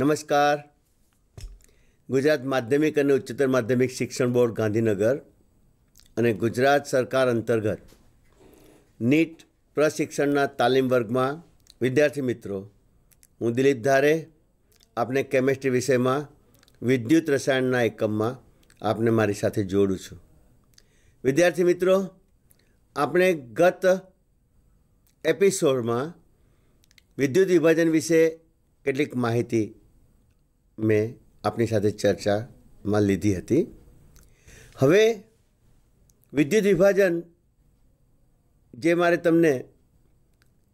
નમસ્કાર ગુજરાત માધ્યમિક અને ઉચ્ચતર માધ્યમિક શિક્ષણ બોર્ડ ગાંધીનગર અને ગુજરાત સરકાર અંતર્ગત નીટ પ્રશિક્ષણના તાલીમ વર્ગમાં વિદ્યાર્થી મિત્રો હું દિલીપ ધારે આપને કેમેસ્ટ્રી વિષયમાં વિદ્યુત રસાયણના એકમમાં આપને મારી સાથે જોડું છું વિદ્યાર્થી મિત્રો આપણે ગત એપિસોડમાં વિદ્યુત વિભાજન વિશે કેટલીક માહિતી મેં આપની સાથે ચર્ચામાં લીધી હતી હવે વિદ્યુત વિભાજન જે મારે તમને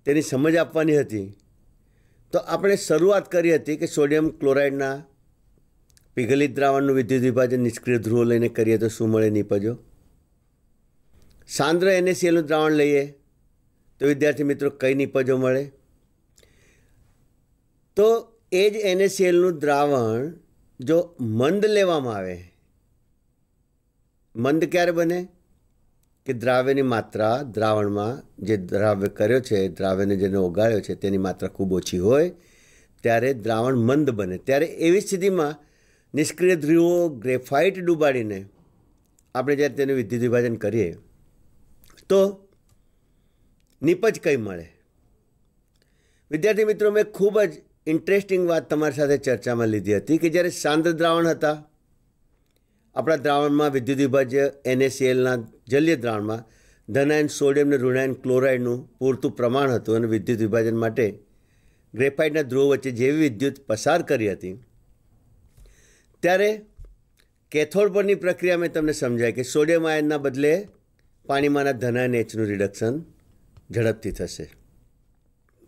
તેની સમજ આપવાની હતી તો આપણે શરૂઆત કરી હતી કે સોડિયમ ક્લોરાઇડના પીઘલિત દ્રાવણનું વિદ્યુત વિભાજન નિષ્ક્રિય ધ્રુવો લઈને કરીએ તો શું મળે નીપજો સાંદ્ર એનએસીએલનું દ્રાવણ લઈએ તો વિદ્યાર્થી મિત્રો કઈ નીપજો મળે તો એ જ એનએસીએલનું દ્રાવણ જો મંદ લેવામાં આવે મંદ ક્યારે બને કે દ્રાવ્યની માત્રા દ્રાવણમાં જે દ્રાવ્ય કર્યો છે દ્રાવ્યને જેને ઓગાળ્યો છે તેની માત્રા ખૂબ ઓછી હોય ત્યારે દ્રાવણ મંદ બને ત્યારે એવી સ્થિતિમાં નિષ્ક્રિય ધ્રુવો ગ્રેફાઇટ ડૂબાડીને આપણે જ્યારે તેનું વિદ્યુત વિભાજન કરીએ તો નિપજ કંઈ મળે વિદ્યાર્થી મિત્રો મેં ખૂબ જ ઇન્ટરેસ્ટિંગ વાત તમારી સાથે ચર્ચામાં લીધી હતી કે જ્યારે સાંદ્ર દ્રાવણ હતા આપણા દ્રાવણમાં વિદ્યુત વિભાજ્ય એનએસીએલના જલીય દ્રાવણમાં ધનાયન સોડિયમ અને ઋણાયન ક્લોરાઇડનું પૂરતું પ્રમાણ હતું અને વિદ્યુત વિભાજન માટે ગ્રેફાઇડના ધ્રુવો વચ્ચે જેવી વિદ્યુત પસાર કરી હતી ત્યારે કેથોડ પરની પ્રક્રિયા મેં તમને સમજાય કે સોડિયમ આયનના બદલે પાણીમાંના ધનાયન એચનું રિડક્શન ઝડપથી થશે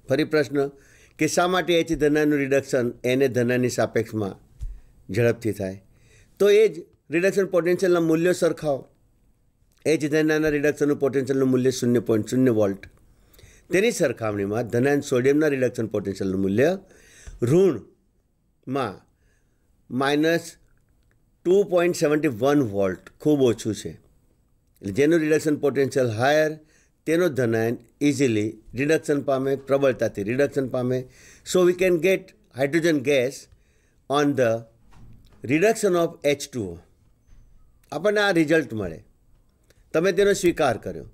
ફરી પ્રશ્ન કે શા માટે એચ ધનાનું રિડક્શન એને ધનાની સાપેક્ષમાં ઝડપથી થાય તો એ જ રિડક્શન પોટેન્શિયલના મૂલ્યો સરખાવ એ જ ધનાના રિડક્શનનું પોટેન્શિયલનું મૂલ્ય શૂન્ય પોઈન્ટ શૂન્ય વોલ્ટ તેની સરખામણીમાં ધનાન સોડિયમના રિડક્શન પોટેન્શિયલનું મૂલ્ય ઋણમાં minus two point seventy one volt ખૂબ ઓછું છે જેનું રિડક્શન પોટેન્શિયલ હાયર તેનો ધનાયન ઇઝીલી રિડક્શન પામે પ્રબળતાથી રિડક્શન પામે so we can get hydrogen gas on the reduction of H two O આપણને આ રિઝલ્ટ મળે તમે તેનો સ્વીકાર કર્યો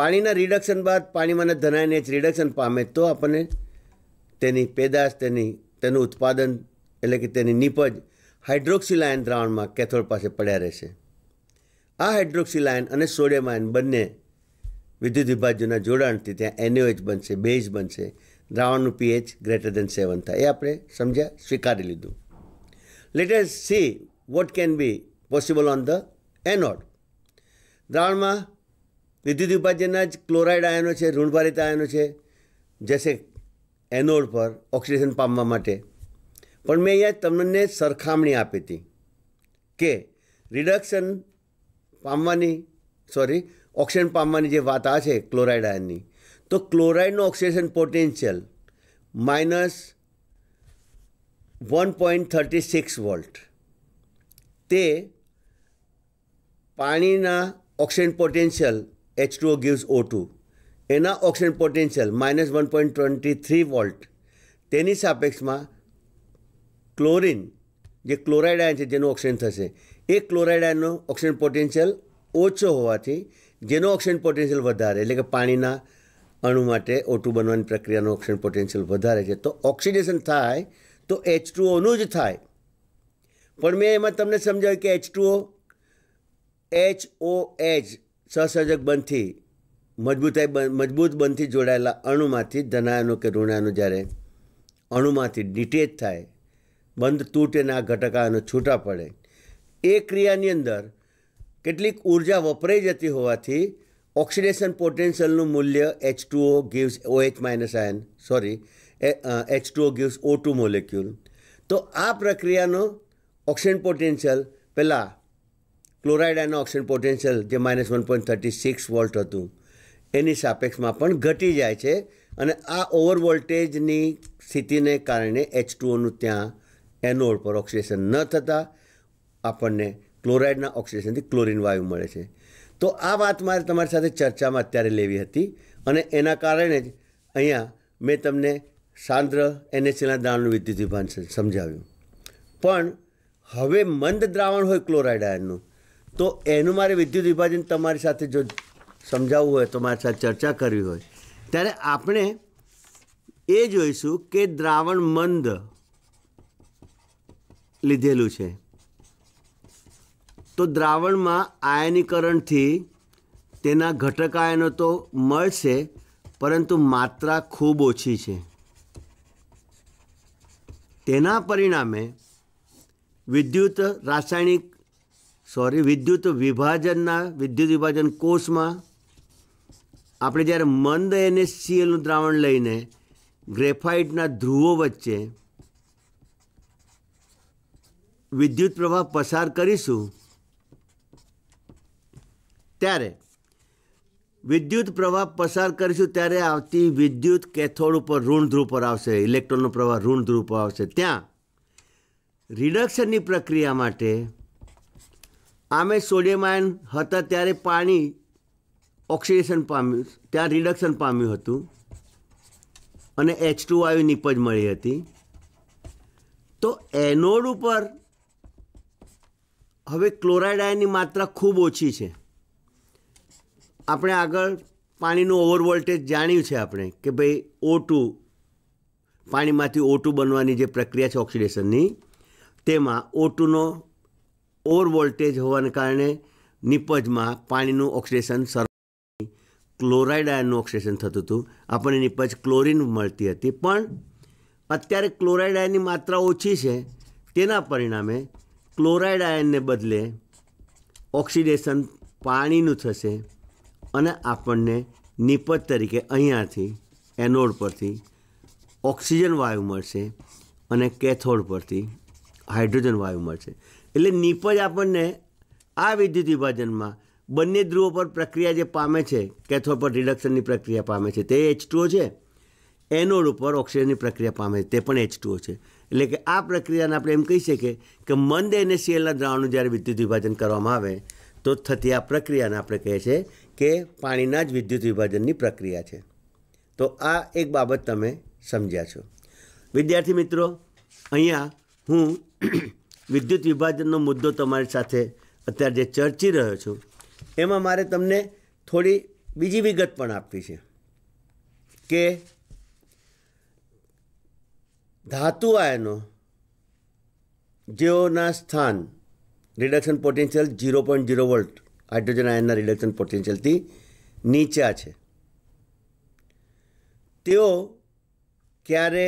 પાણીના રિડક્શન બાદ પાણીમાંના ધનાયન એચ રિડક્શન પામે તો આપણને તેની પેદાશ તેની તેનું ઉત્પાદન એટલે કે તેની નીપજ હાઇડ્રોક્સિલાયન દ્રાવણમાં કેથોડ પાસે પડ્યા રહેશે આ હાઇડ્રોક્સિલાયન અને સોડિયમ આયન બંને વિદ્યુત વિભાજ્યોના જોડાણથી ત્યાં એનઓએચ બનશે બેઝ બનશે દ્રાવણનું પીએચ ગ્રેટર દેન સેવન થાય એ આપણે સમજ્યા સ્વીકારી લીધું let us see what can be possible on the anode દ્રાવણમાં વિદ્યુત વિભાજ્યના જ ક્લોરાઇડ આયનો છે ઋણભારિત આયનો છે જેસે એનોડ પર ઓક્સિડેશન પામવા માટે પણ મેં અહીંયા તમને સરખામણી આપી હતી કે રિડક્શન પામવાની સોરી ઓક્સિજન પામવાની જે વાત આ છે ક્લોરાઇડ આયનની તો ક્લોરાઇડનું oxidation potential minus one point thirty six volt તે પાણીના oxygen potential H two O gives O two એના oxygen potential minus one point twenty three volt તેની સાપેક્ષમાં ક્લોરિન જે ક્લોરાઇડ આયન છે જેનું ઓક્સિજન થશે એ ક્લોરાઇડ આયનનો ઓક્સિજન પોટેન્શિયલ ઓછો હોવાથી જેનો ઓક્સિજન પોટેન્શિયલ વધારે એટલે કે પાણીના અણુ માટે ઓટું બનવાની પ્રક્રિયાનો ઓક્સિજન પોટેન્શિયલ વધારે છે તો ઓક્સિડેશન થાય તો એચ ટુઓનું જ થાય પણ મેં એમાં તમને સમજાવ્યું કે H two O H O H સહસર્જક બંધથી મજબૂતાઈ મજબૂત બંધથી જોડાયેલા અણુમાંથી ધનાયનો કે ઋણાયનો જ્યારે અણુમાંથી ડિટેચ થાય બંધ તૂટે ને આ ઘટકાનો છૂટા પડે એ ક્રિયાની અંદર કેટલીક ઉર્જા વપરાઈ જતી હોવાથી ઓક્સિડેશન પોટેન્શિયલનું મૂલ્ય H two O gives OH minus આયન sorry H two O gives O two molecule તો આ પ્રક્રિયાનો ઓક્સિજન પોટેન્શિયલ પહેલાં ક્લોરાઇડ આયનનો ઓક્સિજન પોટેન્શિયલ જે minus one point thirty six volt હતું એની સાપેક્ષમાં પણ ઘટી જાય છે અને આ ઓવર વોલ્ટેજની સ્થિતિને કારણે એચ ટુઓનું ત્યાં એનોડ પર ઓક્સિડેશન ન થતાં આપણને ક્લોરાઇડના ઓક્સિડેશનથી ક્લોરિન વાયુ મળે છે તો આ વાત મારે તમારી સાથે ચર્ચામાં અત્યારે લેવી હતી અને એના કારણે જ અહીંયા મેં તમને સાંદ્ર એનએસીના દ્રાવણનું વિદ્યુત વિભાન સમજાવ્યું પણ હવે મંદ દ્રાવણ હોય ક્લોરાઇડ આયનનું તો એનું મારે વિદ્યુત વિભાજન તમારી સાથે જો સમજાવવું હોય તો મારી સાથે ચર્ચા કરવી હોય ત્યારે આપણે એ જોઈશું કે દ્રાવણ મંદ લીધેલું છે તો દ્રાવણમાં આયનીકરણથી તેના ઘટક આયનો તો મળશે પરંતુ માત્રા ખૂબ ઓછી છે તેના પરિણામે વિદ્યુત રાસાયણિક સોરી વિદ્યુત વિભાજનના વિદ્યુત વિભાજન કોષમાં આપણે જ્યારે મંદ સીએલનું દ્રાવણ લઈને ગ્રેફાઇટના ધ્રુવો વચ્ચે વિદ્યુત પ્રવાહ પસાર કરીશું ત્યારે વિદ્યુત પ્રવાહ પસાર કરીશું ત્યારે આવતી વિદ્યુત કેથોડ ઉપર ઋણ ધ્રુવ પર આવશે ઇલેક્ટ્રોનનો પ્રવાહ ઋણ ધ્રુવ પર આવશે ત્યાં રિડક્શનની પ્રક્રિયા માટે આમે સોડિયમ આયન હતા ત્યારે પાણી ઓક્સિડેશન પામ્યું ત્યાં રિડક્શન પામ્યું હતું અને એચ ટુ વાયુ નીપજ મળી હતી તો એનોડ ઉપર હવે ક્લોરાઇડ આયનની માત્રા ખૂબ ઓછી છે આપણે આગળ પાણીનું ઓવરવોલ્ટેજ જાણ્યું છે આપણે કે ભાઈ ઓ પાણીમાંથી ઓ બનવાની જે પ્રક્રિયા છે ઓક્સિડેશનની તેમાં ઓટુનો ટુનો ઓવરવોલ્ટેજ હોવાને કારણે નિપજમાં પાણીનું ઓક્સિડેશન સર ક્લોરાઇડ આયનનું ઓક્સિડેશન થતું હતું આપણને નિપજ ક્લોરિન મળતી હતી પણ અત્યારે ક્લોરાઇડ આયનની માત્રા ઓછી છે તેના પરિણામે ક્લોરાઇડ આયનને બદલે ઓક્સિડેશન પાણીનું થશે અને આપણને નિપજ તરીકે અહીંયાથી એનોડ પરથી ઓક્સિજન વાયુ મળશે અને કેથોડ પરથી હાઇડ્રોજન વાયુ મળશે એટલે નિપજ આપણને આ વિદ્યુત વિભાજનમાં બંને ધ્રુવો પર પ્રક્રિયા જે પામે છે કેથોડ પર રિડક્શનની પ્રક્રિયા પામે છે તે એચ છે એનોડ ઉપર ઓક્સિજનની પ્રક્રિયા પામે છે તે પણ એચ છે એટલે કે આ પ્રક્રિયાને આપણે એમ કહી શકીએ કે મંદ એને સીએલના દ્રાવણનું જ્યારે વિદ્યુત વિભાજન કરવામાં આવે તો થતી આ પ્રક્રિયાને આપણે કહે છે કે પાણીના જ વિદ્યુત વિભાજનની પ્રક્રિયા છે તો આ એક બાબત તમે સમજ્યા છો વિદ્યાર્થી મિત્રો અહીંયા હું વિદ્યુત વિભાજનનો મુદ્દો તમારી સાથે અત્યારે જે ચર્ચી રહ્યો છું એમાં મારે તમને થોડી બીજી વિગત પણ આપવી છે કે ધાતુ આયનો જેઓના સ્થાન reduction potential zero point zero volt hydrogen આયનના રિડક્શન પોટેન્શિયલથી નીચા છે તેઓ ક્યારે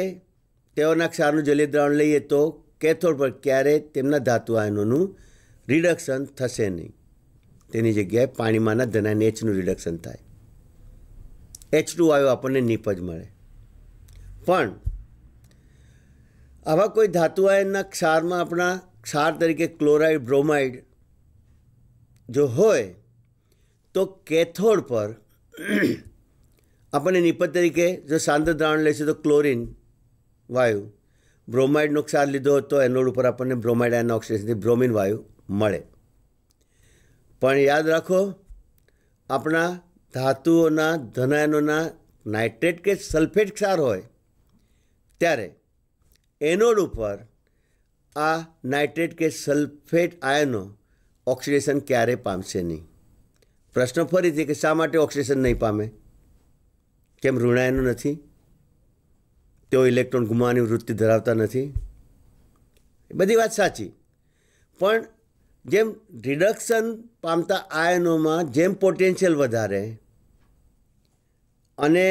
તેઓના ક્ષારનું જલીય દ્રાવણ લઈએ તો કેથોડ પર ક્યારે તેમના ધાતુ આયનોનું રિડક્શન થશે નહીં તેની જગ્યાએ પાણીમાંના ધનાયન એચનું રિડક્શન થાય એચ ટુ વાયુ આપણને નીપજ મળે પણ આવા કોઈ ધાતુ આયનના ક્ષારમાં આપણા ક્ષાર તરીકે ક્લોરાઇડ બ્રોમાઇડ જો હોય તો કેથોડ પર આપણને નિપત તરીકે જો સાંદ્ર દ્રાવણ લેશે તો ક્લોરિન વાયુ બ્રોમાઇડનો ક્ષાર લીધો હતો એનોડ ઉપર આપણને બ્રોમાઇડ આયન ઓક્સિડેશનથી બ્રોમિન વાયુ મળે પણ યાદ રાખો આપણા ધાતુઓના ધનાયનોના નાઇટ્રેટ કે સલ્ફેટ ક્ષાર હોય ત્યારે એનોડ ઉપર આ નાઇટ્રેટ કે સલ્ફેટ આયનો ઓક્સિડેશન ક્યારે પામશે નહીં પ્રશ્ન ફરીથી કે શા માટે ઓક્સિડેશન નહીં પામે કેમ ઋણાયનું નથી તેઓ ઇલેક્ટ્રોન ગુમાવાની વૃત્તિ ધરાવતા નથી બધી વાત સાચી પણ જેમ રિડક્શન પામતા આયનોમાં જેમ પોટેન્શિયલ વધારે અને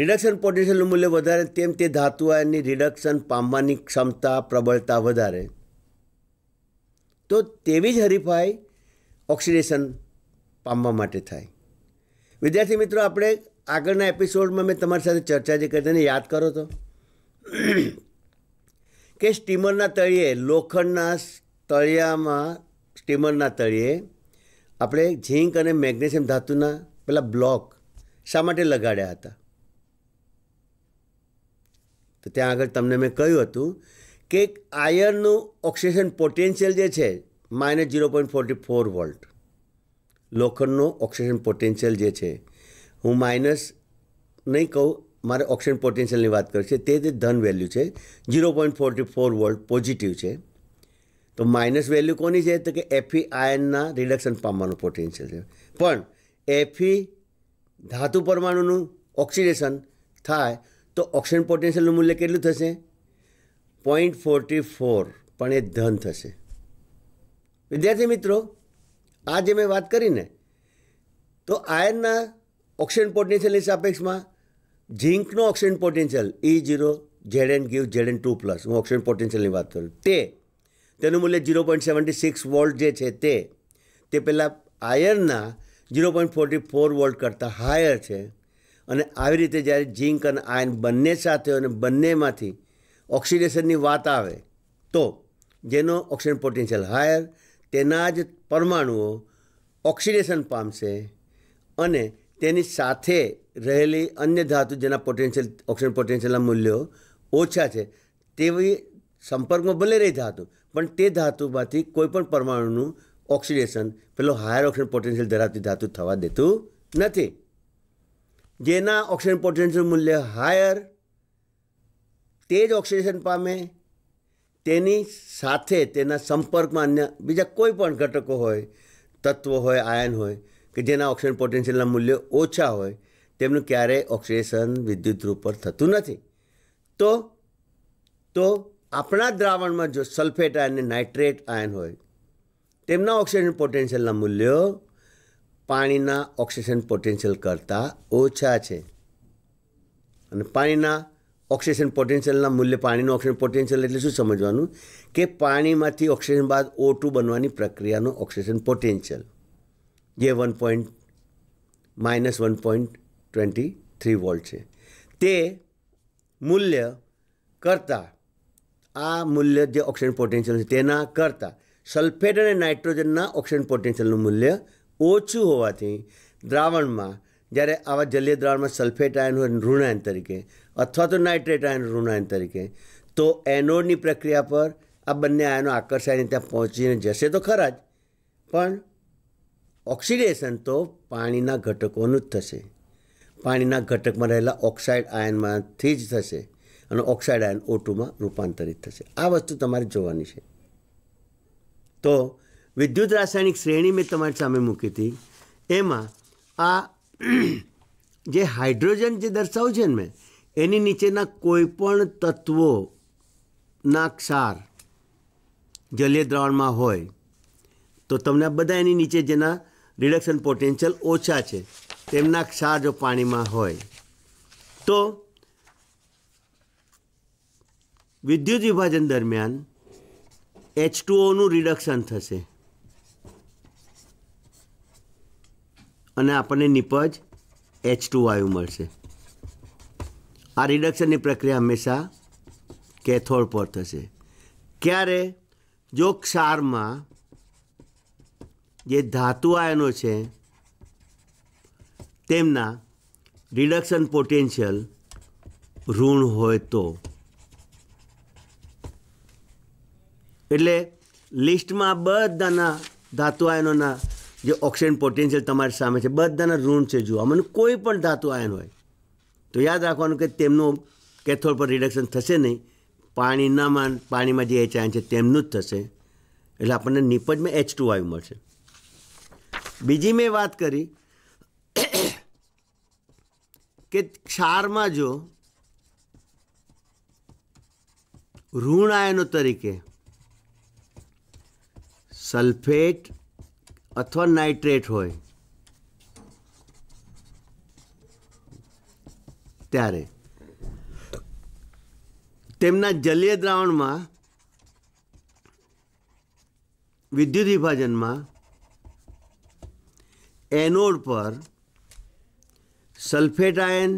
રિડક્શન પોટેન્શિયલનું મૂલ્ય વધારે તેમ તે ધાતુ આયનની રિડક્શન પામવાની ક્ષમતા પ્રબળતા વધારે તો તેવી જ હરીફાઈ ઓક્સિડેશન પામવા માટે થાય વિદ્યાર્થી મિત્રો આપણે આગળના એપિસોડમાં મેં તમારી સાથે ચર્ચા જે કરી તેને યાદ કરો તો કે સ્ટીમરના તળિયે લોખંડના તળિયામાં સ્ટીમરના તળિયે આપણે ઝીંક અને મેગ્નેશિયમ ધાતુના પેલા બ્લોક શા માટે લગાડ્યા હતા તો ત્યાં આગળ તમને મેં કહ્યું હતું કે આયર્નનું ઓક્સિજન પોટેન્શિયલ જે છે minus zero point forty four volt લોખંડનું ઓક્સિજન પોટેન્શિયલ જે છે હું માઇનસ નહીં કહું મારે ઓક્સિજન પોટેન્શિયલની વાત કરી છે તે જે ધન વેલ્યુ છે zero point forty four volt positive છે તો માઇનસ વેલ્યુ કોની છે તો કે એફી આયનના રિડક્શન પામવાનું પોટેન્શિયલ છે પણ એફી ધાતુ પરમાણુનું ઓક્સિડેશન થાય તો ઓક્સિજન પોટેન્શિયલનું મૂલ્ય કેટલું થશે પોઈન્ટ ફોર્ટી ફોર પણ એ ધન થશે વિદ્યાર્થી મિત્રો આ જે મેં વાત કરીને તો આયર્નના ઓક્સિજન પોટેન્શિયલની સાપેક્ષમાં ઝીંકનો oxygen potential E zero Z N give Z N two plus હું ઓક્સિજન પોટેન્શિયલની વાત કરું તે તેનું મૂલ્ય zero point seventy six volt જે છે તે તે પહેલાં આયર્નના zero point forty four volt કરતાં હાયર છે અને આવી રીતે જ્યારે ઝીંક અને આયર્ન બંને સાથે અને બંનેમાંથી ઓક્સિડેશનની વાત આવે તો જેનો ઓક્સિજન પોટેન્શિયલ હાયર તેના જ પરમાણુઓ ઓક્સિડેશન પામશે અને તેની સાથે રહેલી અન્ય ધાતુ જેના પોટેન્શિયલ ઓક્સિજન પોટેન્શિયલના મૂલ્યો ઓછા છે તેવી સંપર્કમાં ભલે રહી ધાતુ પણ તે ધાતુમાંથી કોઈપણ પરમાણુનું ઓક્સિડેશન પેલો હાયર ઓક્સિજન પોટેન્શિયલ ધરાવતી ધાતુ થવા દેતું નથી જેના ઓક્સિજન પોટેન્શિયલ મૂલ્ય હાયર તે જ ઓક્સિડેશન પામે તેની સાથે તેના સંપર્કમાં અન્ય બીજા કોઈ પણ ઘટકો હોય તત્વો હોય આયન હોય કે જેના ઓક્સિજન પોટેન્શિયલના મૂલ્યો ઓછા હોય તેમનું ક્યારેય ઓક્સિડેશન વિદ્યુત રૂપ પર થતું નથી તો તો આપણા દ્રાવણમાં જો સલ્ફેટ આયન નાઇટ્રેટ આયન હોય તેમના ઓક્સિજન પોટેન્શિયલના મૂલ્યો પાણીના ઓક્સિજન પોટેન્શિયલ કરતાં ઓછા છે અને પાણીના ઓક્સિજન પોટેન્શિયલના મૂલ્ય પાણીનું ઓક્સિજન પોટેન્શિયલ એટલે શું સમજવાનું કે પાણીમાંથી ઓક્સિજન બાદ ઓ ટુ બનવાની પ્રક્રિયાનું ઓક્સિજન પોટેન્શિયલ જે one point minus one point twenty three volt છે તે મૂલ્ય કરતાં આ મૂલ્ય જે ઓક્સિજન પોટેન્શિયલ છે તેના કરતાં સલ્ફેટ અને નાઇટ્રોજનના ઓક્સિજન પોટેન્શિયલનું મૂલ્ય ઓછું હોવાથી દ્રાવણમાં જ્યારે આવા જલીય દ્રાવણમાં સલ્ફેટ આયન હોય ઋણાયન તરીકે અથવા તો નાઇટ્રેટ આયન ઋણાયન તરીકે તો એનોડની પ્રક્રિયા પર આ બંને આયનો આકર્ષાઈને ત્યાં પહોંચીને જશે તો ખરા જ પણ ઓક્સિડેશન તો પાણીના ઘટકોનું જ થશે પાણીના ઘટકમાં રહેલા ઓક્સાઇડ આયનમાંથી જ થશે અને ઓક્સાઇડ આયન ઓટુમાં રૂપાંતરિત થશે આ વસ્તુ તમારે જોવાની છે તો વિદ્યુત રાસાયણિક શ્રેણી મેં તમારી સામે મૂકી હતી એમાં આ જે હાઇડ્રોજન જે દર્શાવું છે ને મેં એની નીચેના કોઈપણ તત્વોના ક્ષાર જલીય દ્રાવણમાં હોય તો તમને બધા એની નીચે જેના રિડક્શન પોટેન્શિયલ ઓછા છે તેમના ક્ષાર જો પાણીમાં હોય તો વિદ્યુત વિભાજન દરમિયાન એચ ટુઓનું રિડક્શન થશે અને આપણને નિપજ એચ ટુ વાયુ મળશે આ રિડક્શનની પ્રક્રિયા હંમેશા કેથોડ પર થશે ક્યારે જો ક્ષારમાં જે ધાતુ આયનો છે તેમના રિડક્શન પોટેન્શિયલ ઋણ હોય તો એટલે લિસ્ટમાં બધાના ધાતુ આયનોના જે ઓક્સિજન પોટેન્શિયલ તમારી સામે છે બધાના ઋણ છે જુઓ મને કોઈ પણ ધાતુ આયન હોય તો યાદ રાખવાનું કે તેમનું કેથોલ પર રિડક્શન થશે નહીં પાણીનામાં પાણીમાં જે એચ આયન છે તેમનું જ થશે એટલે આપણને નિપજમાં એચ ટુ વાયુ મળશે બીજી મેં વાત કરી કે ક્ષારમાં જો ઋણ આયનો તરીકે સલ્ફેટ અથવા નાઇટ્રેટ હોય ત્યારે તેમના જલીય દ્રાવણમાં વિદ્યુત વિભાજનમાં એનોડ પર સલ્ફેટ આયન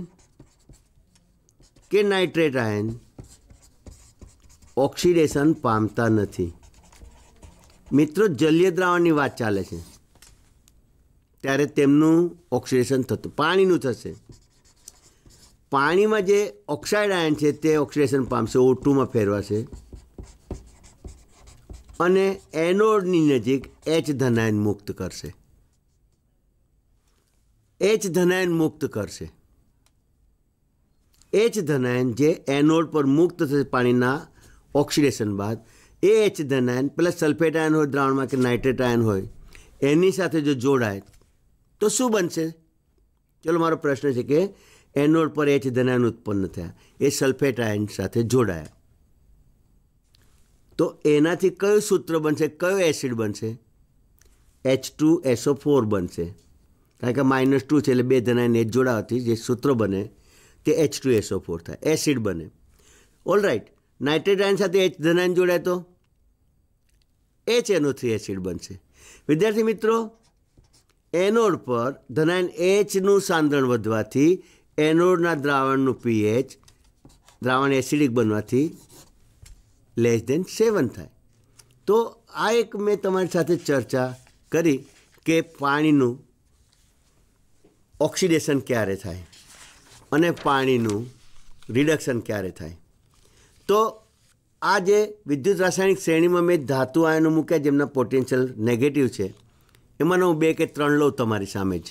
કે નાઇટ્રેટ આયન ઓક્સિડેશન પામતા નથી મિત્રો જલીય દ્રાવણની વાત ચાલે છે ત્યારે તેમનું ઓક્સિડેશન થતું પાણીનું થશે પાણીમાં જે ઓક્સાઇડ આયન છે તે ઓક્સિડેશન પામશે ઓટુમાં ફેરવાશે અને એનોડની નજીક એચ ધનાયન મુક્ત કરશે એચ ધનાયન મુક્ત કરશે એચ ધનાયન જે એનોડ પર મુક્ત થશે પાણીના ઓક્સિડેશન બાદ એ એચ ધનાયન પેલા સલ્ફેટ આયન હોય દ્રાવણમાં કે નાઇટ્રેટ આયન હોય એની સાથે જો જોડાય તો શું બનશે ચલો મારો પ્રશ્ન છે કે એનોડ પર એચ ધનાયન ઉત્પન્ન થયા એ સલ્ફેટ આયન સાથે જોડાયા તો એનાથી કયું સૂત્ર બનશે કયો એસિડ બનશે એચ ટુ એસઓ ફોર બનશે કારણ કે માઇનસ ટુ છે એટલે બે ધનાયન એચ જોડાવાથી જે સૂત્ર બને તે એચ ટુ એસો ફોર થાય એસિડ બને ઓલ રાઈટ નાઇટ્રેટ આયન સાથે એચ ધનાયન જોડાય તો એચ એનો થ્રી એસિડ બનશે વિદ્યાર્થી મિત્રો એનોડ પર ધનાયન એચનું સાંદ્રણ વધવાથી એનોડના દ્રાવણનું પીએચ દ્રાવણ એસિડિક બનવાથી લેસ દેન સેવન થાય તો આ એક મેં તમારી સાથે ચર્ચા કરી કે પાણીનું ઓક્સિડેશન ક્યારે થાય અને પાણીનું રિડક્શન ક્યારે થાય તો આ જે વિદ્યુત રાસાયણિક શ્રેણીમાં મેં ધાતુ આયનો મૂક્યા જેમના પોટેન્શિયલ નેગેટિવ છે એમાંના હું બે કે ત્રણ લઉં તમારી સામે જ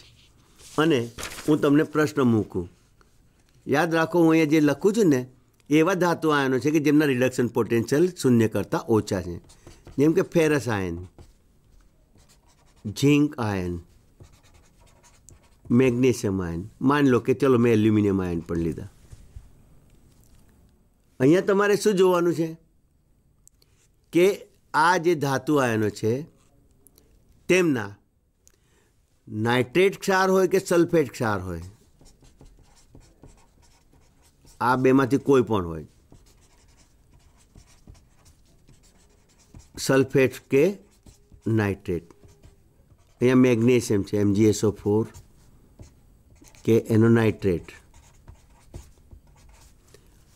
અને હું તમને પ્રશ્ન મૂકું યાદ રાખો હું અહીંયા જે લખું છું ને એવા ધાતુ આયનો છે કે જેમના રિડક્શન પોટેન્શિયલ શૂન્ય કરતાં ઓછા છે જેમ કે ફેરસ આયન ઝીંક આયન મેગ્નેશિયમ આયન માની લો કે ચલો મેં એલ્યુમિનિયમ આયન પણ લીધા અહીંયા તમારે શું જોવાનું છે કે આ જે ધાતુ આયનો છે તેમના નાઇટ્રેટ ક્ષાર હોય કે સલ્ફેટ ક્ષાર હોય આ બેમાંથી કોઈ પણ હોય સલ્ફેટ કે નાઇટ્રેટ અહીંયા મેગ્નેશિયમ છે એમજીએસઓ ફોર કે એનો નાઇટ્રેટ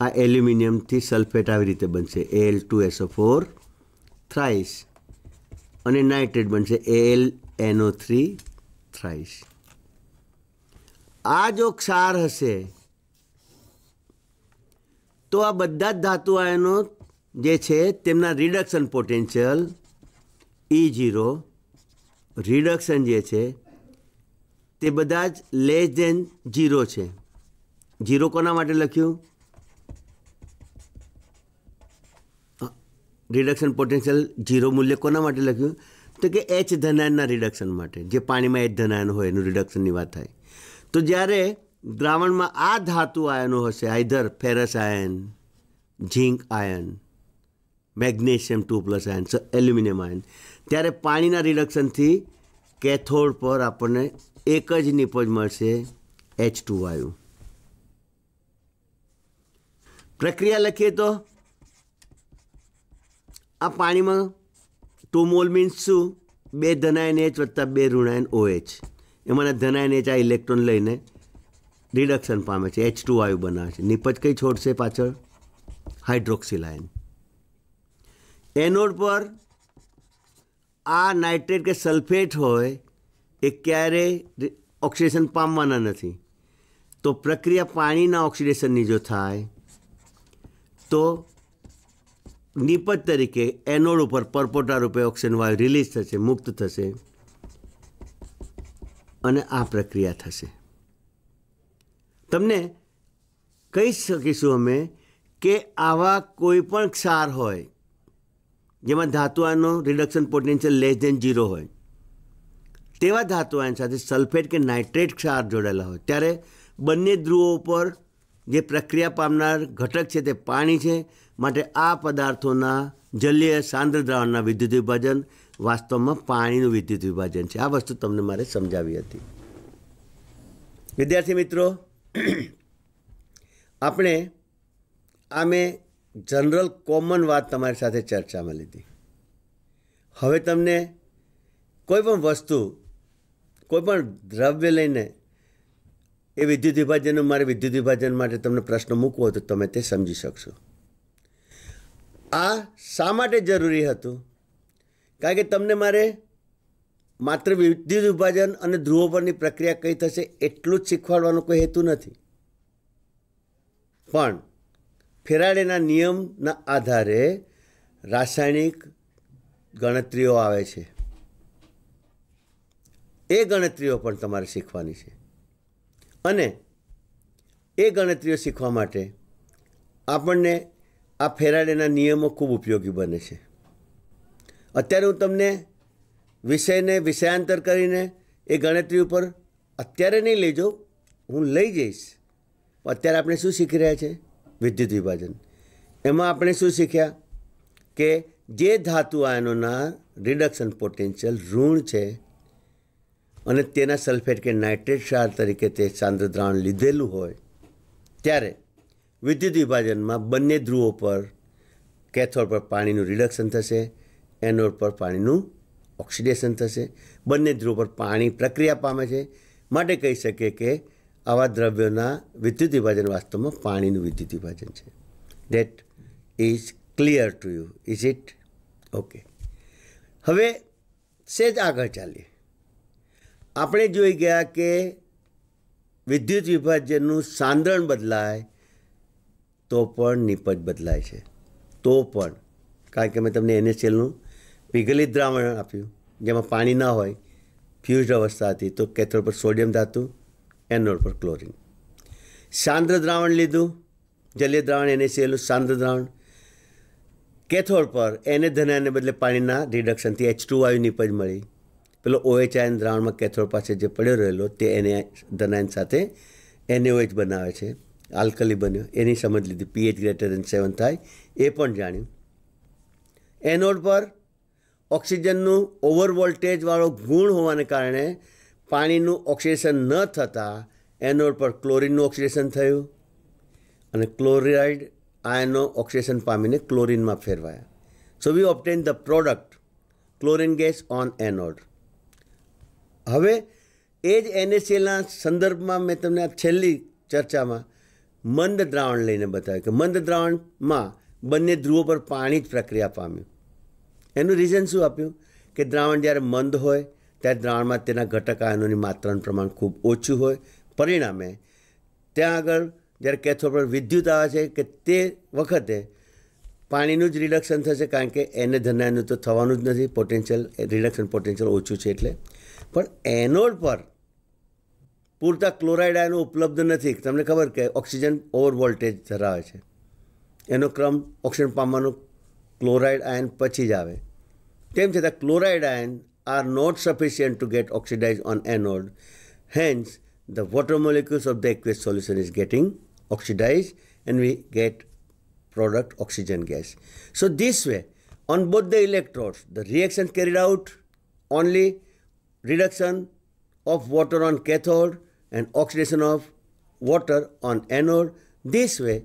આ એલ્યુમિનિયમથી સલ્ફેટ આવી રીતે બનશે A L two SO four thrice અને નાઇટ્રેટ બનશે A L N O three thrice આ જો ક્ષાર હશે તો આ બધા જ ધાતુ આયનો જે છે તેમના reduction potential E zero reduction જે છે તે બધા જ લેસ દેન જીરો છે જીરો કોના માટે લખ્યું રિડક્શન પોટેન્શિયલ જીરો મૂલ્ય કોના માટે લખ્યું તો કે એચ ધનાયનના રિડક્શન માટે જે પાણીમાં એચ ધનાયન હોય એનું રિડક્શનની વાત થાય તો જ્યારે દ્રાવણમાં આ ધાતુ આયનો હશે આઈધર ફેરસ આયન ઝીંક આયન મેગ્નેશિયમ ટુ પ્લસ આયન એલ્યુમિનિયમ આયન ત્યારે પાણીના રિડક્શનથી કેથોડ પર આપણને એક જ નિપજ મળશે એચ ટુ વાયુ પ્રક્રિયા લખીએ તો આ પાણીમાં ટુ મોલ મીન્સ શું બે ધનાયન એચ વત્તા બે ઋણાયન ઓએચ એમાંના ધનાયન એચ આ ઇલેક્ટ્રોન લઈને રિડક્શન પામે છે એચ ટુ વાયુ બનાવે છે નીપજ કઈ છોડશે પાછળ હાઇડ્રોક્સિલાઇન એનોડ પર આ નાઇટ્રેટ કે સલ્ફેટ હોય એ ક્યારેય ઓક્સિડેશન પામવાના નથી તો પ્રક્રિયા પાણીના ઓક્સિડેશનની જો થાય તો નીપજ તરીકે એનોડ ઉપર પરપોટા રૂપે ઓક્સિજન વાયુ રિલીઝ થશે મુક્ત થશે અને આ પ્રક્રિયા થશે તમને કહી શકીશું અમે કે આવા કોઈ પણ ક્ષાર હોય જેમાં ધાતુઆનો reduction potential less than zero હોય તેવા ધાતુઆન સાથે સલ્ફેટ કે નાઇટ્રેટ ક્ષાર જોડેલા હોય ત્યારે બંને ધ્રુવો ઉપર જે પ્રક્રિયા પામનાર ઘટક છે તે પાણી છે માટે આ પદાર્થોના જલીય સાંદ્ર દ્રાવણના વિદ્યુત વિભાજન વાસ્તવમાં પાણીનું વિદ્યુત વિભાજન છે આ વસ્તુ તમને મારે સમજાવી હતી વિદ્યાર્થી મિત્રો આપણે આ મેં જનરલ કોમન વાત તમારી સાથે ચર્ચામાં લીધી હવે તમને કોઈ પણ વસ્તુ કોઈ પણ દ્રવ્ય લઈને એ વિદ્યુત વિભાજનનું મારે વિદ્યુત વિભાજન માટે તમને પ્રશ્ન મૂકવો તો તમે તે સમજી શકશો આ શા માટે જરૂરી હતું કારણ કે તમને મારે માત્ર વિદ્યુત વિભાજન અને ધ્રુવો પ્રક્રિયા કઈ થશે એટલું જ શીખવાડવાનો કોઈ હેતુ નથી પણ ફેરાડેના નિયમના આધારે રાસાયણિક ગણતરીઓ આવે છે એ ગણતરીઓ પણ તમારે શીખવાની છે અને એ ગણતરીઓ શીખવા માટે આપણને આ ફેરાડેના નિયમો ખૂબ ઉપયોગી બને છે અત્યારે હું તમને વિષયને વિષયાંતર કરીને એ ગણતરી ઉપર અત્યારે નહીં લેજો હું લઈ જઈશ અત્યારે આપણે શું શીખી રહ્યા છે વિદ્યુત વિભાજન એમાં આપણે શું શીખ્યા કે જે ધાતુ આયનોના રિડક્શન પોટેન્શિયલ ઋણ છે અને તેના સલ્ફેટ કે નાઇટ્રેટ ક્ષાર તરીકે તે સાંદ્ર દ્રાવણ લીધેલું હોય ત્યારે વિદ્યુત વિભાજનમાં બંને ધ્રુવો પર કેથોડ પર પાણીનું રિડક્શન થશે એનોડ પર પાણીનું ઓક્સિડેશન થશે બંને ધ્રુવ પર પાણી પ્રક્રિયા પામે છે માટે કહી શકીએ કે આવા દ્રવ્યોના વિદ્યુત વિભાજન વાસ્તવમાં પાણીનું વિદ્યુત વિભાજન છે that is clear to you is it okay હવે સેજ આગળ ચાલીએ આપણે જોઈ ગયા કે વિદ્યુત વિભાજનનું સાંદ્રણ બદલાય તો પણ નિપજ બદલાય છે તો પણ કારણ કે મેં તમને એનએસએલનું પીગલિત દ્રાવણ આપ્યું જેમાં પાણી ન હોય ફ્યુઝડ અવસ્થા હતી તો કેથોડ પર સોડિયમ ધાતુ એનોડ પર ક્લોરિન સાંદ્ર દ્રાવણ લીધું જલીય દ્રાવણ એને સહેલું સાંદ્ર દ્રાવણ કેથોડ પર એને ધનાને બદલે પાણીના રિડક્શનથી એચ ટુ વાયુ નીપજ મળી પેલો ઓએચ ઓએચઆઈન દ્રાવણમાં કેથોડ પાસે જે પડ્યો રહેલો તે એને ધનાયન સાથે એને ઓએચ બનાવે છે આલ્કલી બન્યો એની સમજ લીધી પીએચ ગ્રેટર દેન સેવન થાય એ પણ જાણ્યું એનોડ પર ઓક્સિજનનું ઓવરવોલ્ટેજવાળો ગુણ હોવાને કારણે પાણીનું ઓક્સિડેશન ન થતાં એનોડ પર ક્લોરિનનું ઓક્સિડેશન થયું અને ક્લોરાઇડ આયનો ઓક્સિડેશન પામીને ક્લોરિનમાં ફેરવાયા so we obtain the product chlorine gas on anode હવે એ જ એનએસીએલના સંદર્ભમાં મેં તમને આ છેલ્લી ચર્ચામાં મંદ દ્રાવણ લઈને બતાવ્યું કે મંદ દ્રાવણમાં બંને ધ્રુવો પર પાણી જ પ્રક્રિયા પામ્યું એનું રીઝન શું આપ્યું કે દ્રાવણ જ્યારે મંદ હોય ત્યારે દ્રાવણમાં તેના ઘટક આયનોની માત્રાનું પ્રમાણ ખૂબ ઓછું હોય પરિણામે ત્યાં આગળ જ્યારે કેથોડ પર વિદ્યુત આવે છે કે તે વખતે પાણીનું જ રિડક્શન થશે કારણ કે એને ધનાયનું તો થવાનું જ નથી પોટેન્શિયલ રિડક્શન પોટેન્શિયલ ઓછું છે એટલે પણ એનોડ પર પૂરતા ક્લોરાઇડ આયનો ઉપલબ્ધ નથી તમને ખબર કે ઓક્સિજન ઓવર વોલ્ટેજ ધરાવે છે એનો ક્રમ ઓક્સિજન પામવાનો chloride ion પછી જ આવે તેમ છતાં ક્લોરાઇડ આયન are not sufficient to get oxidise on anode hence the water molecules of the aqueous solution is getting oxidized, and we get product oxygen gas. So this way, on both the electrodes, the reaction carried out only reduction of water on cathode and oxidation of water on anode. This way,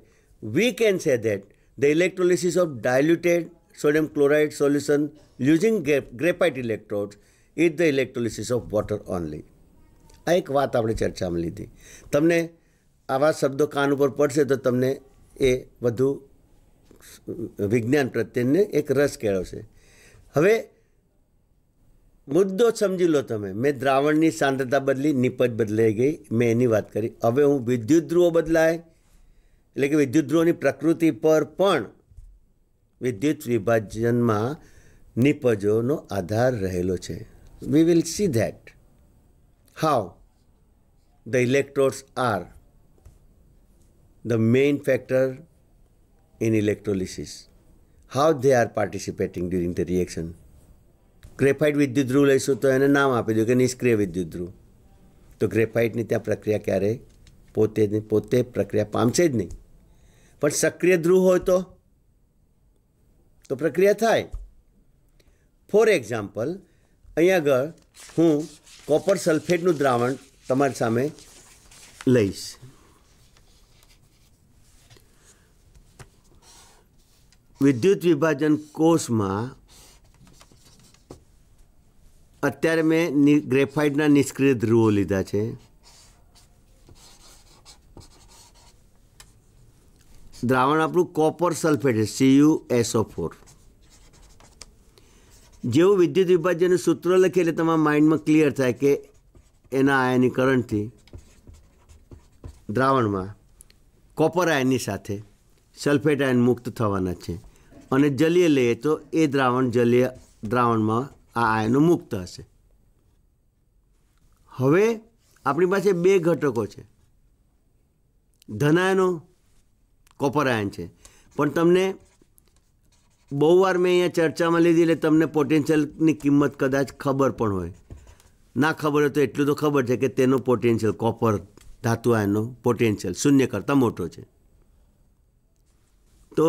we can say that The electrolysis of diluted sodium chloride solution using graphite electrodes is the electrolysis of water only. આ એક વાત આપણે ચર્ચામાં લીધી તમને આવા શબ્દો કાન ઉપર પડશે તો તમને એ વધુ વિજ્ઞાન પ્રત્યેને એક રસ કેળવશે હવે મુદ્દો સમજી લો તમે મેં દ્રાવણની સાંદ્રતા બદલી નિપજ બદલાઈ ગઈ મેં એની વાત કરી હવે હું વિદ્યુત ધ્રુવો બદલાય એટલે કે વિદ્યુતધ્રુવની પ્રકૃતિ પર પણ વિદ્યુત વિભાજનમાં નિપજોનો આધાર રહેલો છે we will see that how the electrodes are the main factor in electrolysis, how they are participating during the reaction graphite વિદ્યુત ધ્રુવ લઈશું તો એને નામ આપી દઉં કે નિષ્ક્રિય વિદ્યુત ધ્રુવ તો ગ્રેફાઇટની ત્યાં પ્રક્રિયા ક્યારે પોતે પોતે પ્રક્રિયા પામશે જ નહીં પણ સક્રિય ધ્રુવ હોય તો તો પ્રક્રિયા થાય ફોર એક્ઝામ્પલ અહીંયા આગળ હું કોપર સલ્ફેટનું દ્રાવણ તમારી સામે લઈશ વિદ્યુત વિભાજન કોષમાં અત્યારે મેં ગ્રેફાઇટના નિષ્ક્રિય ધ્રુવો લીધા છે દ્રાવણ આપણું કોપર સલ્ફેટ છે સીયુ એસઓ ફોર જેવું વિદ્યુત વિભાજ્યનું સૂત્ર લખીએ એટલે તમારા માઇન્ડમાં ક્લિયર થાય કે એના આયનીકરણથી દ્રાવણમાં કોપર આયનની સાથે સલ્ફેટ આયન મુક્ત થવાના છે અને જલીય લઈએ તો એ દ્રાવણ જલીય દ્રાવણમાં આ આયનો મુક્ત હશે હવે આપણી પાસે બે ઘટકો છે ધનાયનો કોપર આયન છે પણ તમને બહુ વાર મેં અહીંયા ચર્ચામાં લીધી એટલે તમને પોટેન્શિયલની કિંમત કદાચ ખબર પણ હોય ના ખબર હોય તો એટલું તો ખબર છે કે તેનું પોટેન્શિયલ કોપર ધાતુ આયનનો પોટેન્શિયલ શૂન્ય કરતાં મોટો છે તો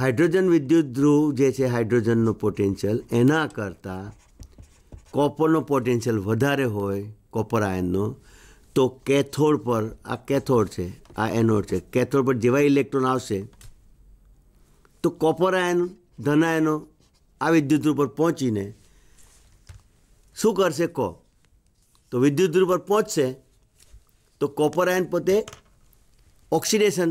હાઇડ્રોજન વિદ્યુત ધ્રુવ જે છે હાઇડ્રોજનનું પોટેન્શિયલ એના કરતાં કોપરનો પોટેન્શિયલ વધારે હોય કોપર આયનનો તો કેથોડ પર આ કેથોડ છે આ એનોડ છે કેથોડ પર જેવા ઇલેક્ટ્રોન આવશે તો કોપર આયન ધન આ વિદ્યુત ઉપર પહોંચીને શું કરશે કો તો વિદ્યુત ઉપર પહોંચશે તો કોપર આયન પોતે ઓક્સિડેશન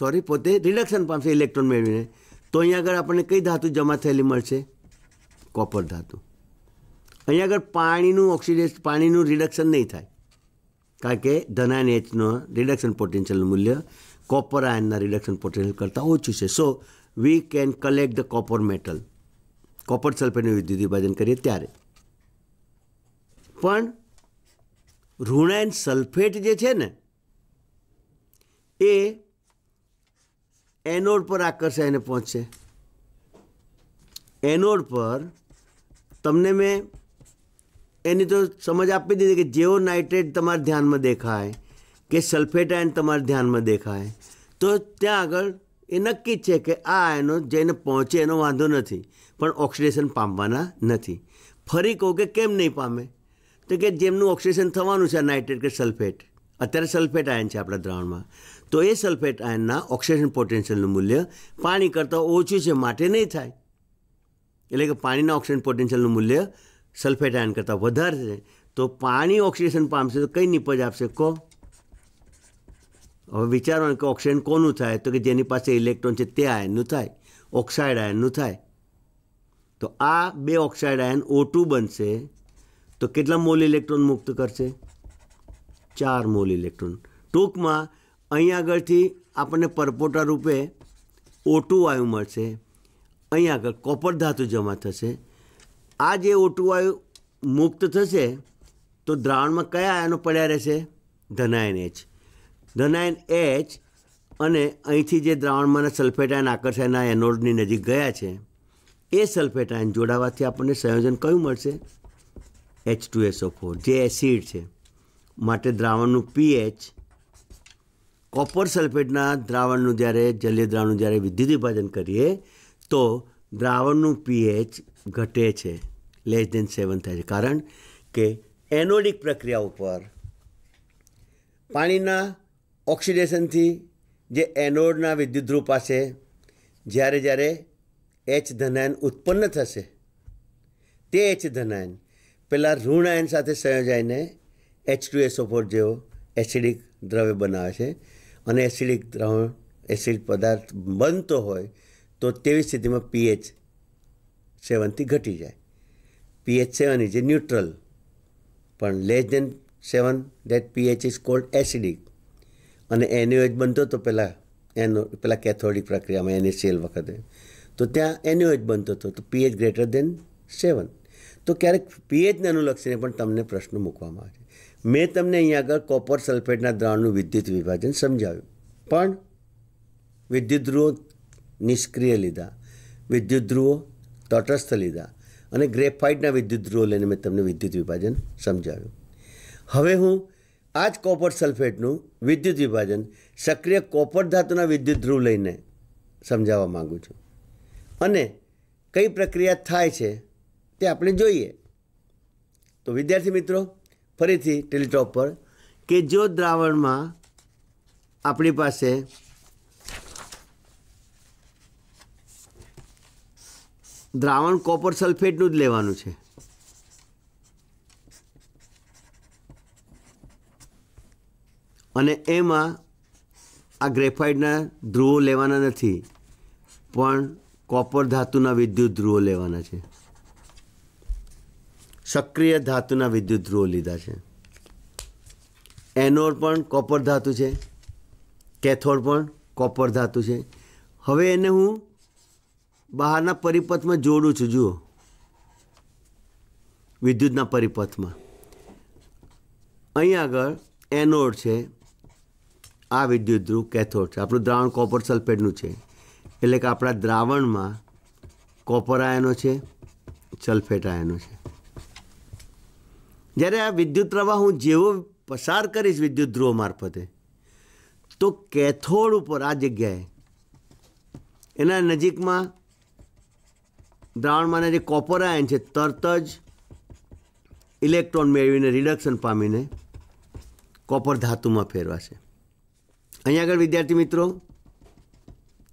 સોરી પોતે રિડક્શન પામશે ઇલેક્ટ્રોન મેળવીને તો અહીંયા આગળ આપણને કઈ ધાતુ જમા થયેલી મળશે કોપર ધાતુ અહીંયા આગળ પાણીનું ઓક્સિડેશન પાણીનું રિડક્શન નહીં થાય કારણ કે ધન આયન રિડક્શન પોટેન્શિયલનું મૂલ્ય કોપર આયનના રિડક્શન પોટેન્શિયલ કરતાં ઓછું છે so we can collect the copper metal copper સલ્ફેટનું વિદ્યુત વિભાજન કરીએ ત્યારે પણ ઋણાયન સલ્ફેટ જે છે ને એ એનોડ પર આકર્ષાઈને પહોંચશે એનોડ પર તમને મેં એની તો સમજ આપી દીધી કે જેઓ નાઇટ્રેટ તમારા ધ્યાનમાં દેખાય કે સલ્ફેટ આયન તમારા ધ્યાનમાં દેખાય તો ત્યાં આગળ એ નક્કી જ છે કે આ આયનો જેને પહોંચે એનો વાંધો નથી પણ ઓક્સિડેશન પામવાના નથી ફરી કહું કે કેમ નહીં પામે તો કે જેમનું ઓક્સિડેશન થવાનું છે નાઇટ્રેટ કે સલ્ફેટ અત્યારે સલ્ફેટ આયન છે આપણા દ્રાવણમાં તો એ સલ્ફેટ આયનના ઓક્સિજન પોટેન્શિયલનું મૂલ્ય પાણી કરતાં ઓછું છે માટે નહીં થાય એટલે કે પાણીના ઓક્સિજન પોટેન્શિયલનું મૂલ્ય સલ્ફેટ આયન કરતાં વધારે છે તો પાણી ઓક્સિડેશન પામશે તો કઈ નિપજ આપશે કો હવે વિચારો કે ઓક્સિજન કોનું થાય તો કે જેની પાસે ઇલેક્ટ્રોન છે તે આયનનું થાય ઓક્સાઇડ આયનનું થાય તો આ બે ઓક્સાઇડ આયન ઓટું બનશે તો કેટલા મોલ ઇલેક્ટ્રોન મુક્ત કરશે ચાર મોલ ઇલેક્ટ્રોન ટૂંકમાં અહીં આગળથી આપણને પરપોટા રૂપે ઓટું વાયુ મળશે અહીં આગળ કોપર ધાતુ જમા થશે આ જે ઓટુ વાયુ મુક્ત થશે તો દ્રાવણમાં કયા આયનો પડ્યા રહેશે ધનાયન એચ ધનાયન એચ અને અહીંથી જે દ્રાવણમાંના સલ્ફેટાઇન આયન આકર્ષાયના એનોડની નજીક ગયા છે એ સલ્ફેટાઇન જોડાવાથી આપણને સંયોજન કયું મળશે એચ ટુ એસઓ ફોર જે એસિડ છે માટે દ્રાવણનું પીએચ કોપર સલ્ફેટના દ્રાવણનું જ્યારે જલીય દ્રાવણનું જ્યારે વિદ્યુત વિભાજન કરીએ તો દ્રાવણનું પીએચ ઘટે છે લેસ દેન સેવન થાય છે કારણ કે એનોડિક પ્રક્રિયા ઉપર પાણીના ઓક્સિડેશનથી જે એનોડના વિદ્યુતધ્રુવ પાસે જ્યારે જ્યારે એચ ધનાયન ઉત્પન્ન થશે તે એચ ધનાયન પહેલાં ઋણ આયન સાથે સંયોજાઈને એચ ટુ એસ ઓફોર જેવો એસિડિક દ્રવ્ય બનાવે છે અને એસિડિક દ્રવણ એસિડિક પદાર્થ બનતો હોય તો તેવી સ્થિતિમાં પીએચ સેવનથી ઘટી જાય pH seven is a neutral, પણ less than seven that pH is called acidic અને એન્યુએજ બનતો હતો પહેલાં એનો પેલા કેથોડિક પ્રક્રિયામાં એની સેલ વખતે તો ત્યાં એન્યુએજ બનતો હતો તો પીએચ ગ્રેટર દેન સેવન તો ક્યારેક પીએચને અનુલક્ષીને પણ તમને પ્રશ્ન મૂકવામાં આવે છે મેં તમને અહીંયા આગળ કોપર સલ્ફેટના દ્રાવણનું વિદ્યુત વિભાજન સમજાવ્યું પણ વિદ્યુત ધ્રુવો નિષ્ક્રિય લીધા વિદ્યુત ધ્રુવો તટસ્થ લીધા અને ગ્રેફાઇટના વિદ્યુત રોલ લઈને મેં તમને વિદ્યુત વિભાજન સમજાવ્યું હવે હું આ જ કોપર સલ્ફેટનું વિદ્યુત વિભાજન સક્રિય કોપર ધાતુના વિદ્યુત ધ્રુવ લઈને સમજાવવા માગું છું અને કઈ પ્રક્રિયા થાય છે તે આપણે જોઈએ તો વિદ્યાર્થી મિત્રો ફરીથી ટેલિટોપ પર કે જો દ્રાવણમાં આપણી પાસે દ્રાવણ કોપર સલ્ફેટનું જ લેવાનું છે અને એમાં આ ગ્રેફાઇટના ધ્રુવો લેવાના નથી પણ કોપર ધાતુના વિદ્યુત ધ્રુવો લેવાના છે સક્રિય ધાતુના વિદ્યુત ધ્રુવો લીધા છે એનોડ પણ કોપર ધાતુ છે કેથોડ પણ કોપર ધાતુ છે હવે એને હું બહારના પરિપથમાં જોડું છું જુઓ વિદ્યુતના પરિપથમાં અહીં આગળ એનોડ છે આ વિદ્યુત ધ્રુવ કેથોડ છે આપણું દ્રાવણ કોપર સલ્ફેટનું છે એટલે કે આપણા દ્રાવણમાં કોપર આયનો છે સલ્ફેટ આયનો છે જ્યારે આ વિદ્યુત પ્રવાહ હું જેવો પસાર કરીશ વિદ્યુત ધ્રુવ મારફતે તો કેથોડ ઉપર આ જગ્યાએ એના નજીકમાં દ્રાવણમાંના જે કોપર આયન છે તરત જ ઇલેક્ટ્રોન મેળવીને રિડક્શન પામીને કોપર ધાતુમાં ફેરવાશે અહીંયા આગળ વિદ્યાર્થી મિત્રો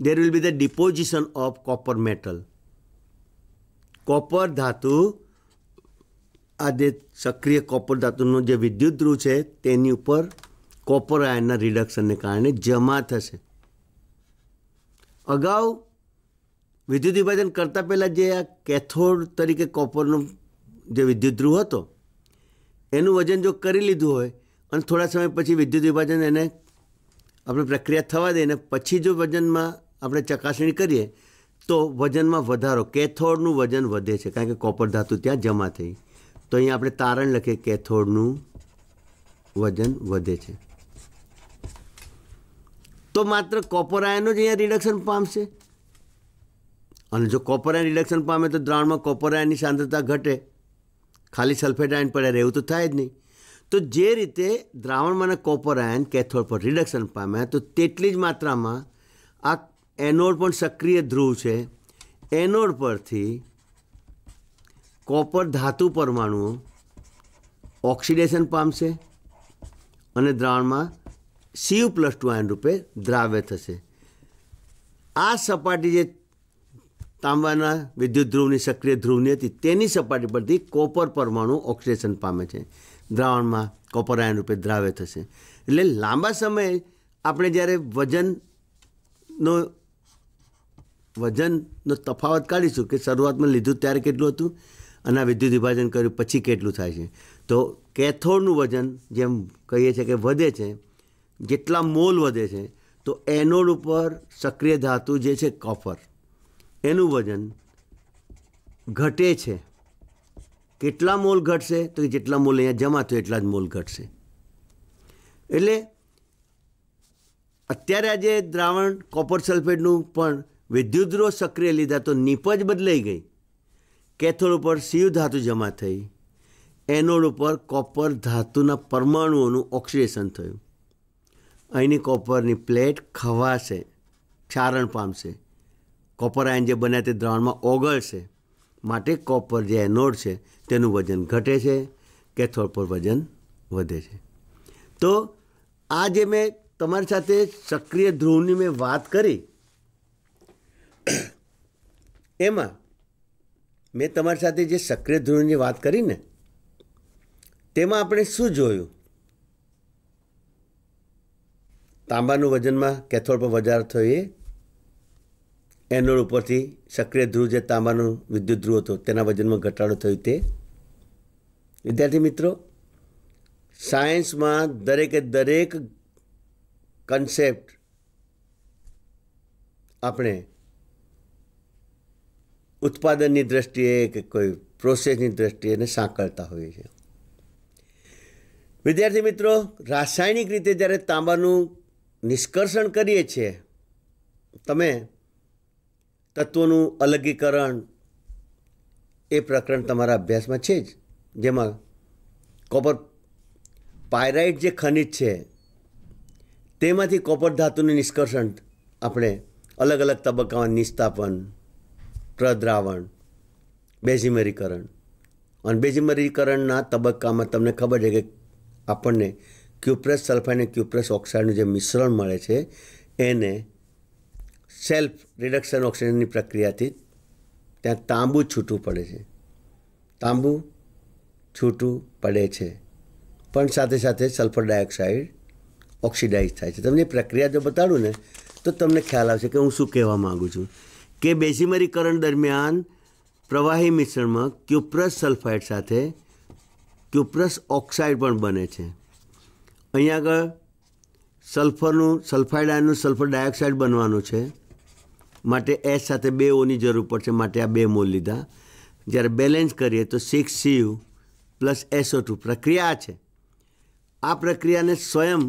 there will be the deposition of copper metal copper ધાતુ આ જે સક્રિય કોપર ધાતુનો જે વિદ્યુત ધ્રુવ છે તેની ઉપર કોપર આયનના રિડક્શનને કારણે જમા થશે અગાઉ વિદ્યુત વિભાજન કરતાં પહેલાં જે આ કેથોડ તરીકે કોપરનો જે વિદ્યુત ધ્રુવ હતો એનું વજન જો કરી લીધું હોય અને થોડા સમય પછી વિદ્યુત વિભાજન એને આપણે પ્રક્રિયા થવા દઈને પછી જો વજનમાં આપણે ચકાસણી કરીએ તો વજનમાં વધારો કેથોડનું વજન વધે છે કારણ કે કોપર ધાતુ ત્યાં જમા થઈ તો અહીંયા આપણે તારણ લખીએ કેથોડનું વજન વધે છે તો માત્ર કોપર આયનો જ અહીંયા રિડક્શન પામશે અને જો કોપર આયન રિડક્શન પામે તો દ્રાવણમાં કોપર આયનની સાંદ્રતા ઘટે ખાલી સલ્ફેટ આયન પડે રહેવું તો થાય જ નહીં તો જે રીતે દ્રાવણમાં કોપર આયન કેથોડ પર રિડક્શન પામે તો તેટલી જ માત્રામાં આ એનોડ પણ સક્રિય ધ્રુવ છે એનોડ પરથી કોપર ધાતુ પરમાણુઓ ઓક્સિડેશન પામશે અને દ્રાવણમાં સીયુ પ્લસ ટુ આયન રૂપે દ્રાવ્ય થશે આ સપાટી જે તાંબાના વિદ્યુત ધ્રુવની સક્રિય ધ્રુવની હતી તેની સપાટી પરથી કોપર પરમાણુ ઓક્સિડેશન પામે છે દ્રાવણમાં કોપર આયન રૂપે દ્રાવ્ય થશે એટલે લાંબા સમયે આપણે જ્યારે વજનનો વજનનો તફાવત કાઢીશું કે શરૂઆતમાં લીધું ત્યારે કેટલું હતું અને વિદ્યુત વિભાજન કર્યું પછી કેટલું થાય છે તો કેથોડનું વજન જેમ કહીએ છીએ કે વધે છે જેટલા મોલ વધે છે તો એનોડ ઉપર સક્રિય ધાતુ જે છે કોફર એનું વજન ઘટે છે કેટલા મોલ ઘટશે તો કે જેટલા મોલ અહીંયા જમા થયો એટલા જ મોલ ઘટશે એટલે અત્યારે આજે દ્રાવણ કોપર સલ્ફેટનું પણ વિદ્યુતરો સક્રિય લીધા તો નીપજ બદલાઈ ગઈ કેથોડ ઉપર સીયુ ધાતુ જમા થઈ એનોડ ઉપર કોપર ધાતુના પરમાણુઓનું ઓક્સિડેશન થયું અહીંની કોપરની પ્લેટ ખવાશે ક્ષારણ પામશે કોપર આયન જે બન્યા તે દ્રાવણમાં ઓગળશે માટે કોપર જે એનોડ છે તેનું વજન ઘટે છે કેથોડ પર વજન વધે છે તો આ જે મેં તમારી સાથે સક્રિય ધ્રુવની મેં વાત કરી એમાં મેં તમારી સાથે જે સક્રિય ધ્રુવની વાત કરી ને તેમાં આપણે શું જોયું તાંબાનું વજનમાં કેથોડ પર વધારો થયો એ એનોડ ઉપરથી સક્રિય ધ્રુવ જે તાંબાનું વિદ્યુત ધ્રુવ હતું તેના વજનમાં ઘટાડો થયો તે વિદ્યાર્થી મિત્રો સાયન્સમાં દરેકે દરેક કન્સેપ્ટ આપણે ઉત્પાદનની દ્રષ્ટિએ કે કોઈ પ્રોસેસની દ્રષ્ટિએ એને સાંકળતા હોઈએ છીએ વિદ્યાર્થી મિત્રો રાસાયણિક રીતે જ્યારે તાંબાનું નિષ્કર્ષણ કરીએ છીએ તમે તત્વોનું અલગીકરણ એ પ્રકરણ તમારા અભ્યાસમાં છે જ જેમાં કોપર પાયરાઇટ જે ખનિજ છે તેમાંથી કોપર ધાતુનું નિષ્કર્ષણ આપણે અલગ અલગ તબક્કામાં નિસ્તાપન પ્રદ્રાવણ બેઝિમરીકરણ અને બેઝિમરીકરણના તબક્કામાં તમને ખબર છે કે આપણને ક્યુપ્રેસ સલ્ફાઇડ અને ક્યુપ્રેસ ઓક્સાઇડનું જે મિશ્રણ મળે છે એને સેલ્ફ રિડક્શન ઓક્સિજનની પ્રક્રિયાથી ત્યાં તાંબુ છૂટું પડે છે તાંબુ છૂટું પડે છે પણ સાથે સાથે સલ્ફર ડાયોક્સાઇડ ઓક્સિડાઇઝ થાય છે તમને પ્રક્રિયા જો બતાડું ને તો તમને ખ્યાલ આવશે કે હું શું કહેવા માગું છું કે બેસીમરીકરણ દરમિયાન પ્રવાહી મિશ્રણમાં ક્યુપ્રસ સલ્ફાઇડ સાથે ક્યુપ્રસ ઓક્સાઇડ પણ બને છે અહીંયા આગળ સલ્ફરનું સલ્ફાઇડ આયનનું સલ્ફર ડાયોક્સાઇડ બનવાનું છે માટે એસ સાથે બે ઓની જરૂર પડશે માટે આ બે મોલ લીધા જ્યારે બેલેન્સ કરીએ તો six CU plus SO two પ્રક્રિયા છે આ પ્રક્રિયાને સ્વયં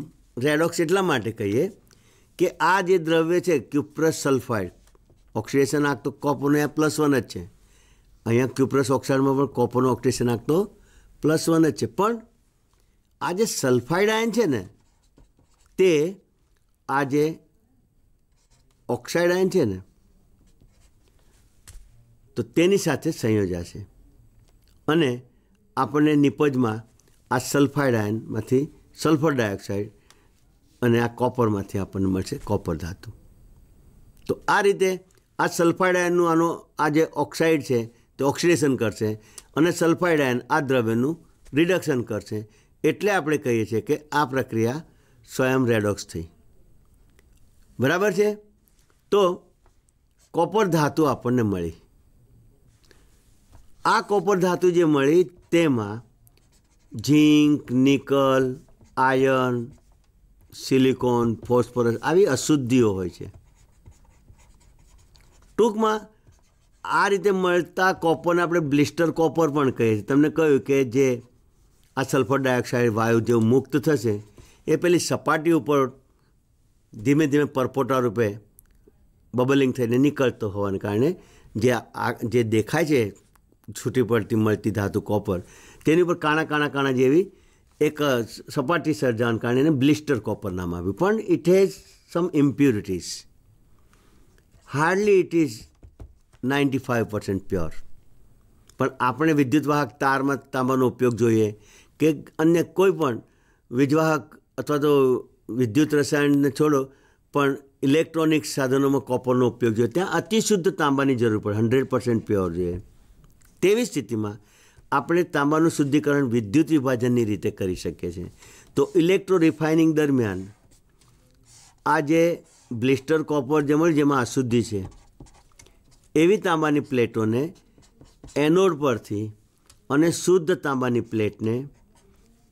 રેડોક્સ એટલા માટે કહીએ કે આ જે દ્રવ્ય છે ક્યુપ્રસ સલ્ફાઇડ ઓક્સિડેશન આંક કોપોનો અહીંયા પ્લસ વન જ છે અહીંયા ક્યુપ્રસ ઓક્સાઇડમાં પણ કોપોનો ઓક્સિડેશન આંક પ્લસ વન જ છે પણ આ જે સલ્ફાઇડ આયન છે ને તે આજે ઓક્સાઇડ આયન છે ને તો તેની સાથે સંયોજાશે અને આપણને નિપજમાં આ સલ્ફાઇડ આયનમાંથી સલ્ફર ડાયોક્સાઇડ અને આ કોપરમાંથી આપણને મળશે કોપર ધાતુ તો આ રીતે આ સલ્ફાઇડ આયનનું આનો આ જે ઓક્સાઇડ છે તે ઓક્સિડેશન કરશે અને સલ્ફાઇડ આયન આ દ્રવ્યનું રિડક્શન કરશે એટલે આપણે કહીએ છીએ કે આ પ્રક્રિયા સ્વયં રેડોક્સ થઈ બરાબર છે તો કોપર ધાતુ આપણને મળી આ કોપર ધાતુ જે મળી તેમાં zinc nickel iron silicon phosphorus આવી અશુદ્ધિઓ હોય છે ટૂંકમાં આ રીતે મળતા કોપરને આપણે બ્લિસ્ટર કોપર પણ કહીએ છીએ તમને કહ્યું કે જે આ સલ્ફર ડાયોક્સાઇડ વાયુ જેવું મુક્ત થશે એ પેલી સપાટી ઉપર ધીમે ધીમે પરપોટા રૂપે બબલિંગ થઈને નીકળતો હોવાને કારણે જે આ જે દેખાય છે છૂટી પડતી મળતી ધાતુ કોપર તેની ઉપર કાણા કાણા કાણા જેવી એક સપાટી સર્જાવાને કારણે એને બ્લિસ્ટર કોપર નામ આવ્યું પણ it has some impurities hardly it is ninety five percent pure પણ આપણે વિદ્યુતવાહક તારમાં તાંબાનો ઉપયોગ જોઈએ કે અન્ય કોઈ પણ વીજવાહક અથવા તો વિદ્યુત રસાયણને છોડો પણ ઇલેક્ટ્રોનિક સાધનોમાં કોપરનો ઉપયોગ જોઈએ ત્યાં અતિશુદ્ધ તાંબાની જરૂર પડે હંડ્રેડ પર્સન્ટ પ્યોર જોઈએ તેવી સ્થિતિમાં આપણે તાંબાનું શુદ્ધિકરણ વિદ્યુત વિભાજનની રીતે કરી શકીએ છીએ તો ઇલેક્ટ્રો રિફાઇનિંગ દરમિયાન આ જે બ્લિસ્ટર કોપર જે મળે જેમાં અશુદ્ધિ છે એવી તાંબાની પ્લેટોને એનોડ પરથી અને શુદ્ધ તાંબાની પ્લેટને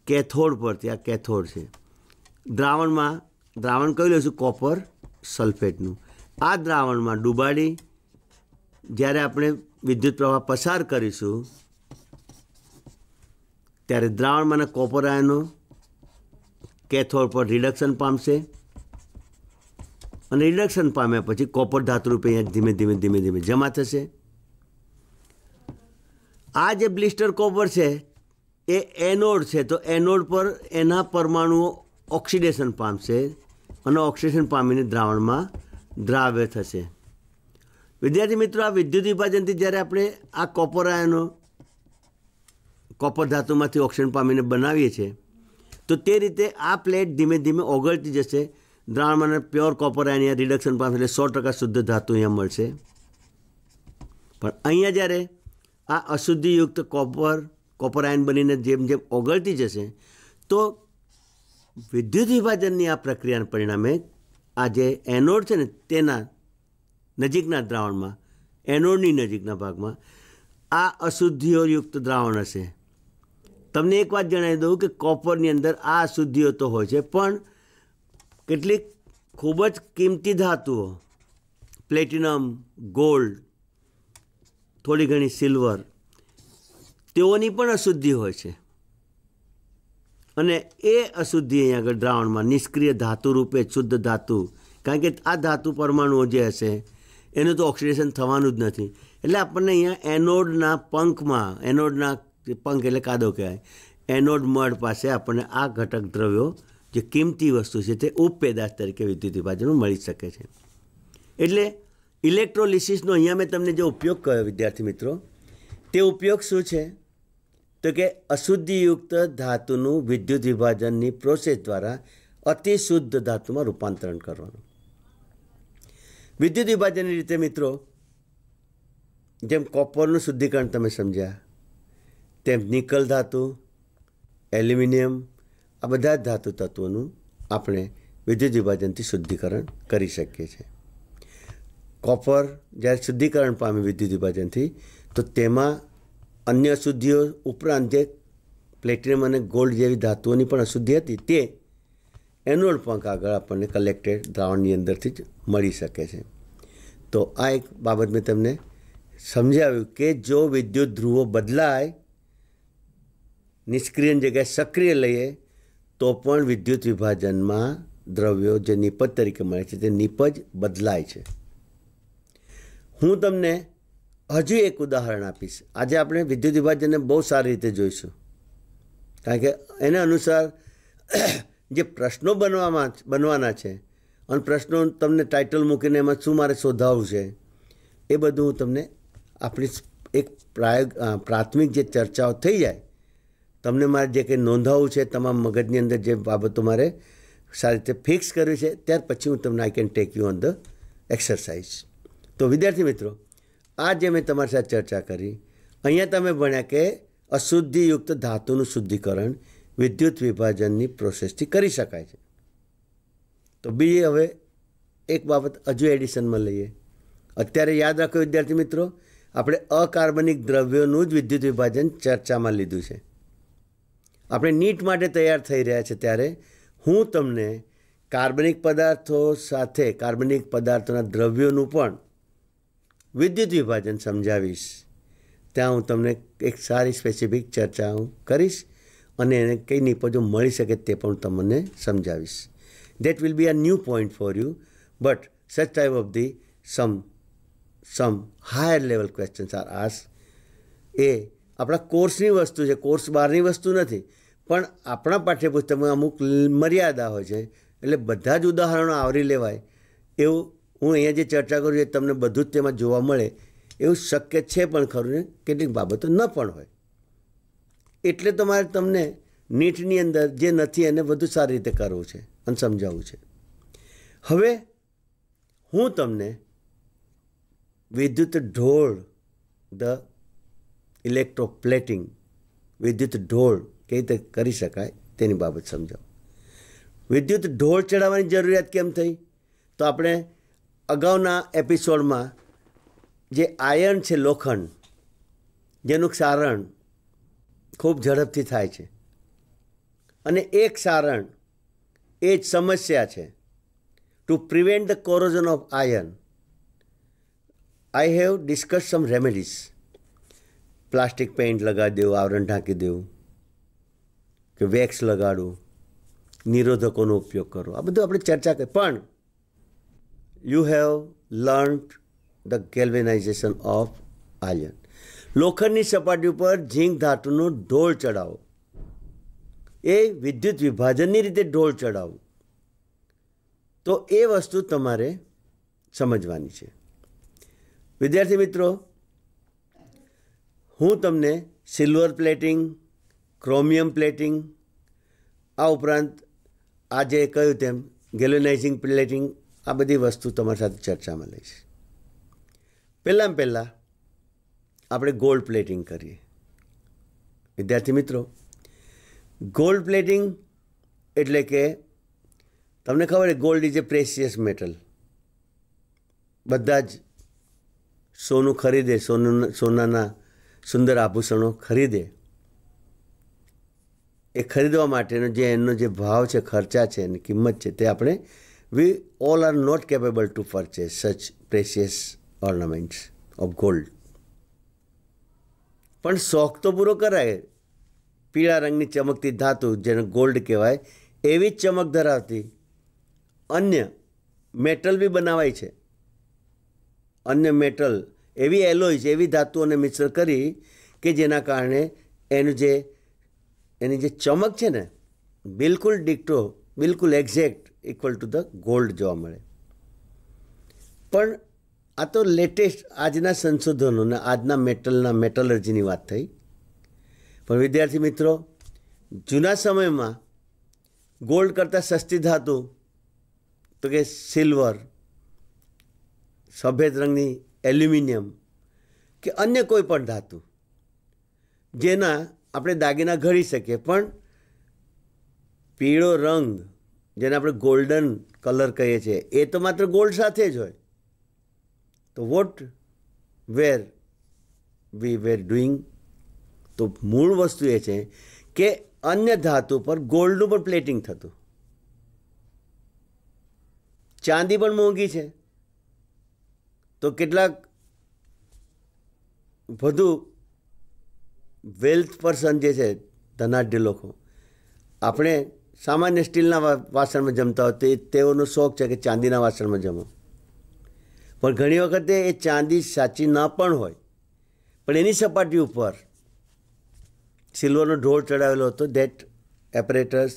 કેથોડ પરથી આ કેથોડ છે દ્રાવણમાં દ્રાવણ કહી લઈશું કોપર સલ્ફેટનું આ દ્રાવણમાં ડૂબાડી જ્યારે આપણે વિદ્યુત પ્રવાહ પસાર કરીશું ત્યારે દ્રાવણમાંના કોપર આયનો કેથોડ પર રિડક્શન પામશે અને રિડક્શન પામ્યા પછી કોપર ધાતુરૂપે અહીંયા ધીમે ધીમે ધીમે ધીમે જમા થશે આ જે બ્લિસ્ટર કોપર છે એ એનોડ છે તો એનોડ પર એના પરમાણુઓ ઓક્સિડેશન પામશે અને ઓક્સિજન પામીને દ્રાવણમાં દ્રાવ્ય થશે વિદ્યાર્થી મિત્રો આ વિદ્યુત વિભાજનથી જ્યારે આપણે આ કોપર આયનો કોપર ધાતુમાંથી ઓક્સિજન પામીને બનાવીએ છીએ તો તે રીતે આ પ્લેટ ધીમે ધીમે ઓગળતી જશે દ્રાવણમાં પ્યોર કોપર આયન અહીંયા રિડક્શન પામશે એટલે સો ટકા શુદ્ધ ધાતુ અહીંયા મળશે પણ અહીંયા જ્યારે આ અશુદ્ધિયુક્ત કોપર કોપર આયન બનીને જેમ જેમ ઓગળતી જશે તો વિદ્યુત વિભાજનની આ પ્રક્રિયાના પરિણામે આ જે એનોડ છે ને તેના નજીકના દ્રાવણમાં એનોડની નજીકના ભાગમાં આ અશુદ્ધિઓયુક્ત દ્રાવણ હશે તમને એક વાત જણાવી દઉં કે કોપરની અંદર આ અશુદ્ધિઓ તો હોય છે પણ કેટલીક ખૂબ જ કિંમતી ધાતુઓ પ્લેટિનમ ગોલ્ડ થોડી ઘણી સિલ્વર તેઓની પણ અશુદ્ધિ હોય છે અને એ અશુદ્ધિ અહીંયા આગળ દ્રાવણમાં નિષ્ક્રિય ધાતુ રૂપે શુદ્ધ ધાતુ કારણ કે આ ધાતુ પરમાણુઓ જે હશે એનું તો ઓક્સિડેશન થવાનું જ નથી એટલે આપણને અહીંયા એનોડના પંખમાં એનોડના પંખ એટલે કાદો કહેવાય એનોડ મળ પાસે આપણને આ ઘટક દ્રવ્યો જે કિંમતી વસ્તુ છે તે ઉપપેદાશ તરીકે વિદ્યુત વિભાજનમાં મળી શકે છે એટલે ઇલેક્ટ્રોલિસિસનો અહીંયા મેં તમને જે ઉપયોગ કર્યો વિદ્યાર્થી મિત્રો તે ઉપયોગ શું છે તો કે અશુદ્ધિયુક્ત ધાતુનું વિદ્યુત વિભાજનની પ્રોસેસ દ્વારા અતિ શુદ્ધ ધાતુમાં રૂપાંતરણ કરવાનું વિદ્યુત વિભાજનની રીતે મિત્રો જેમ કોપરનું શુદ્ધિકરણ તમે સમજ્યા તેમ નિકલ ધાતુ એલ્યુમિનિયમ આ બધા જ ધાતુ તત્વોનું આપણે વિદ્યુત વિભાજનથી શુદ્ધિકરણ કરી શકીએ છીએ કોપર જ્યારે શુદ્ધિકરણ પામે વિદ્યુત વિભાજનથી તો તેમાં અન્ય અશુદ્ધિઓ ઉપરાંત જે પ્લેટિનિયમ અને ગોલ્ડ જેવી ધાતુઓની પણ અશુદ્ધિ હતી તે એનોલ પંખ આગળ આપણને કલેક્ટેડ દ્રાવણની અંદરથી જ મળી શકે છે તો આ એક બાબત મેં તમને સમજાવ્યું કે જો વિદ્યુત ધ્રુવો બદલાય નિષ્ક્રિય જગ્યાએ સક્રિય લઈએ તો પણ વિદ્યુત વિભાજનમાં દ્રવ્યો જે નિપજ તરીકે મળે છે તે નિપજ બદલાય છે હું તમને હજુ એક ઉદાહરણ આપીશ આજે આપણે વિદ્યુત વિભાજનને બહુ સારી રીતે જોઈશું કારણ કે એના અનુસાર જે પ્રશ્નો બનવામાં બનવાના છે અને પ્રશ્નો તમને ટાઇટલ મૂકીને એમાં શું મારે શોધાવવું છે એ બધું હું તમને આપણી એક પ્રાયોગ પ્રાથમિક જે ચર્ચાઓ થઈ જાય તમને મારે જે કંઈ નોંધાવવું છે તમામ મગજની અંદર જે બાબતો મારે સારી રીતે ફિક્સ કરવી છે ત્યાર પછી હું તમને I can take you on the exercise તો વિદ્યાર્થી મિત્રો આ જે મેં તમારી સાથે ચર્ચા કરી અહીંયા તમે ભણ્યા કે અશુદ્ધિયુક્ત ધાતુનું શુદ્ધિકરણ વિદ્યુત વિભાજનની પ્રોસેસથી કરી શકાય છે તો બીજી હવે એક બાબત હજુ એડિશનમાં લઈએ અત્યારે યાદ રાખો વિદ્યાર્થી મિત્રો આપણે અકાર્બનિક દ્રવ્યોનું જ વિદ્યુત વિભાજન ચર્ચામાં લીધું છે આપણે નીટ માટે તૈયાર થઈ રહ્યા છે ત્યારે હું તમને કાર્બનિક પદાર્થો સાથે કાર્બનિક પદાર્થોના દ્રવ્યોનું પણ વિદ્યુત વિભાજન સમજાવીશ ત્યાં હું તમને એક સારી સ્પેસિફિક ચર્ચા હું કરીશ અને એને કઈ નિપજો મળી શકે તે પણ તમને સમજાવીશ that will be a new point for you but such type of the some some higher level questions are as એ આપણા કોર્સની વસ્તુ છે કોર્સ બહારની વસ્તુ નથી પણ આપણા પાઠ્યપુસ્તકમાં અમુક મર્યાદા હોય છે એટલે બધા જ ઉદાહરણો આવરી લેવાય એવું હું અહીંયા જે ચર્ચા કરું એ તમને બધું જ તેમાં જોવા મળે એવું શક્ય છે પણ ખરું ને કેટલીક બાબતો ન પણ હોય એટલે તો મારે તમને નીટની અંદર જે નથી એને વધુ સારી રીતે કરવું છે અને સમજાવવું છે હવે હું તમને વિદ્યુત ઢોળ ધ ઇલેક્ટ્રોપ્લેટિંગ વિદ્યુત ઢોળ કઈ રીતે કરી શકાય તેની બાબત સમજાવું વિદ્યુત ઢોળ ચડાવવાની જરૂરિયાત કેમ થઈ તો આપણે અગાઉના એપિસોડમાં જે આયર્ન છે લોખંડ જેનું ક્ષારણ ખૂબ ઝડપથી થાય છે અને એ ક્ષારણ એ જ સમસ્યા છે to prevent the corrosion of iron I have discuss some remedies plastic paint લગાડી દેવું આવરણ ઢાંકી દેવું કે વેક્સ લગાડવું નિરોધકોનો ઉપયોગ કરવો આ બધું આપણે ચર્ચા કરી પણ you have learned the galvanization of iron લોખંડની સપાટી ઉપર ઝીંક ધાતુનો ઢોળ ચડાવો એ વિદ્યુત વિભાજનની રીતે ઢોળ ચડાવો તો એ વસ્તુ તમારે સમજવાની છે વિદ્યાર્થી મિત્રો હું તમને સિલ્વર પ્લેટિંગ ક્રોમિયમ પ્લેટિંગ આ ઉપરાંત આજે કહ્યું તેમ ગેલોનાઇઝિંગ પ્લેટિંગ આ બધી વસ્તુ તમારી સાથે ચર્ચામાં લઈશ પહેલાં પહેલાં આપણે ગોલ્ડ પ્લેટિંગ કરીએ વિદ્યાર્થી મિત્રો ગોલ્ડ પ્લેટિંગ એટલે કે તમને ખબર છે gold is a precious metal બધા જ સોનું ખરીદે સોનું સોનાના સુંદર આભૂષણો ખરીદે એ ખરીદવા માટેનો જે એનો જે ભાવ છે ખર્ચા છે અને કિંમત છે તે આપણે we all are not capable to purchase such precious ornaments of gold પણ શોખ તો પૂરો કરાય પીળા રંગની ચમકતી ધાતુ જેને ગોલ્ડ કહેવાય એવી જ ચમક ધરાવતી અન્ય મેટલ બી બનાવાય છે અન્ય મેટલ એવી એલોઈઝ એવી ધાતુઓને મિશ્ર કરી કે જેના કારણે એનું જે એની જે ચમક છે ને બિલકુલ ડિક્ટો બિલકુલ exact equal to the gold જોવા મળે પણ આ તો લેટેસ્ટ આજના સંશોધનોના આજના મેટલના મેટલર્જીની વાત થઈ પણ વિદ્યાર્થી મિત્રો જૂના સમયમાં ગોલ્ડ કરતાં સસ્તી ધાતુ તો કે સિલ્વર સફેદ રંગની એલ્યુમિનિયમ કે અન્ય કોઈ પણ ધાતુ જેના આપણે દાગીના ઘડી શકીએ પણ પીળો રંગ જેને આપણે ગોલ્ડન કલર કહીએ છીએ એ તો માત્ર ગોલ્ડ સાથે જ હોય તો what were V wear doing તો મૂળ વસ્તુ એ છે કે અન્ય ધાતુ પર ગોલ્ડનું પણ પ્લેટિંગ થતું ચાંદી પણ મોંઘી છે તો કેટલાક વધુ વેલ્થ પર્સન જે છે ધનાઢ્ય લોકો આપણે સામાન્ય સ્ટીલના વાસણમાં જમતા હોય તે તેઓનો શોખ છે કે ચાંદીના વાસણમાં જમો પણ ઘણી વખતે એ ચાંદી સાચી ન પણ હોય પણ એની સપાટી ઉપર સિલ્વરનો ઢોળ ચડાવેલો હતો that apparatus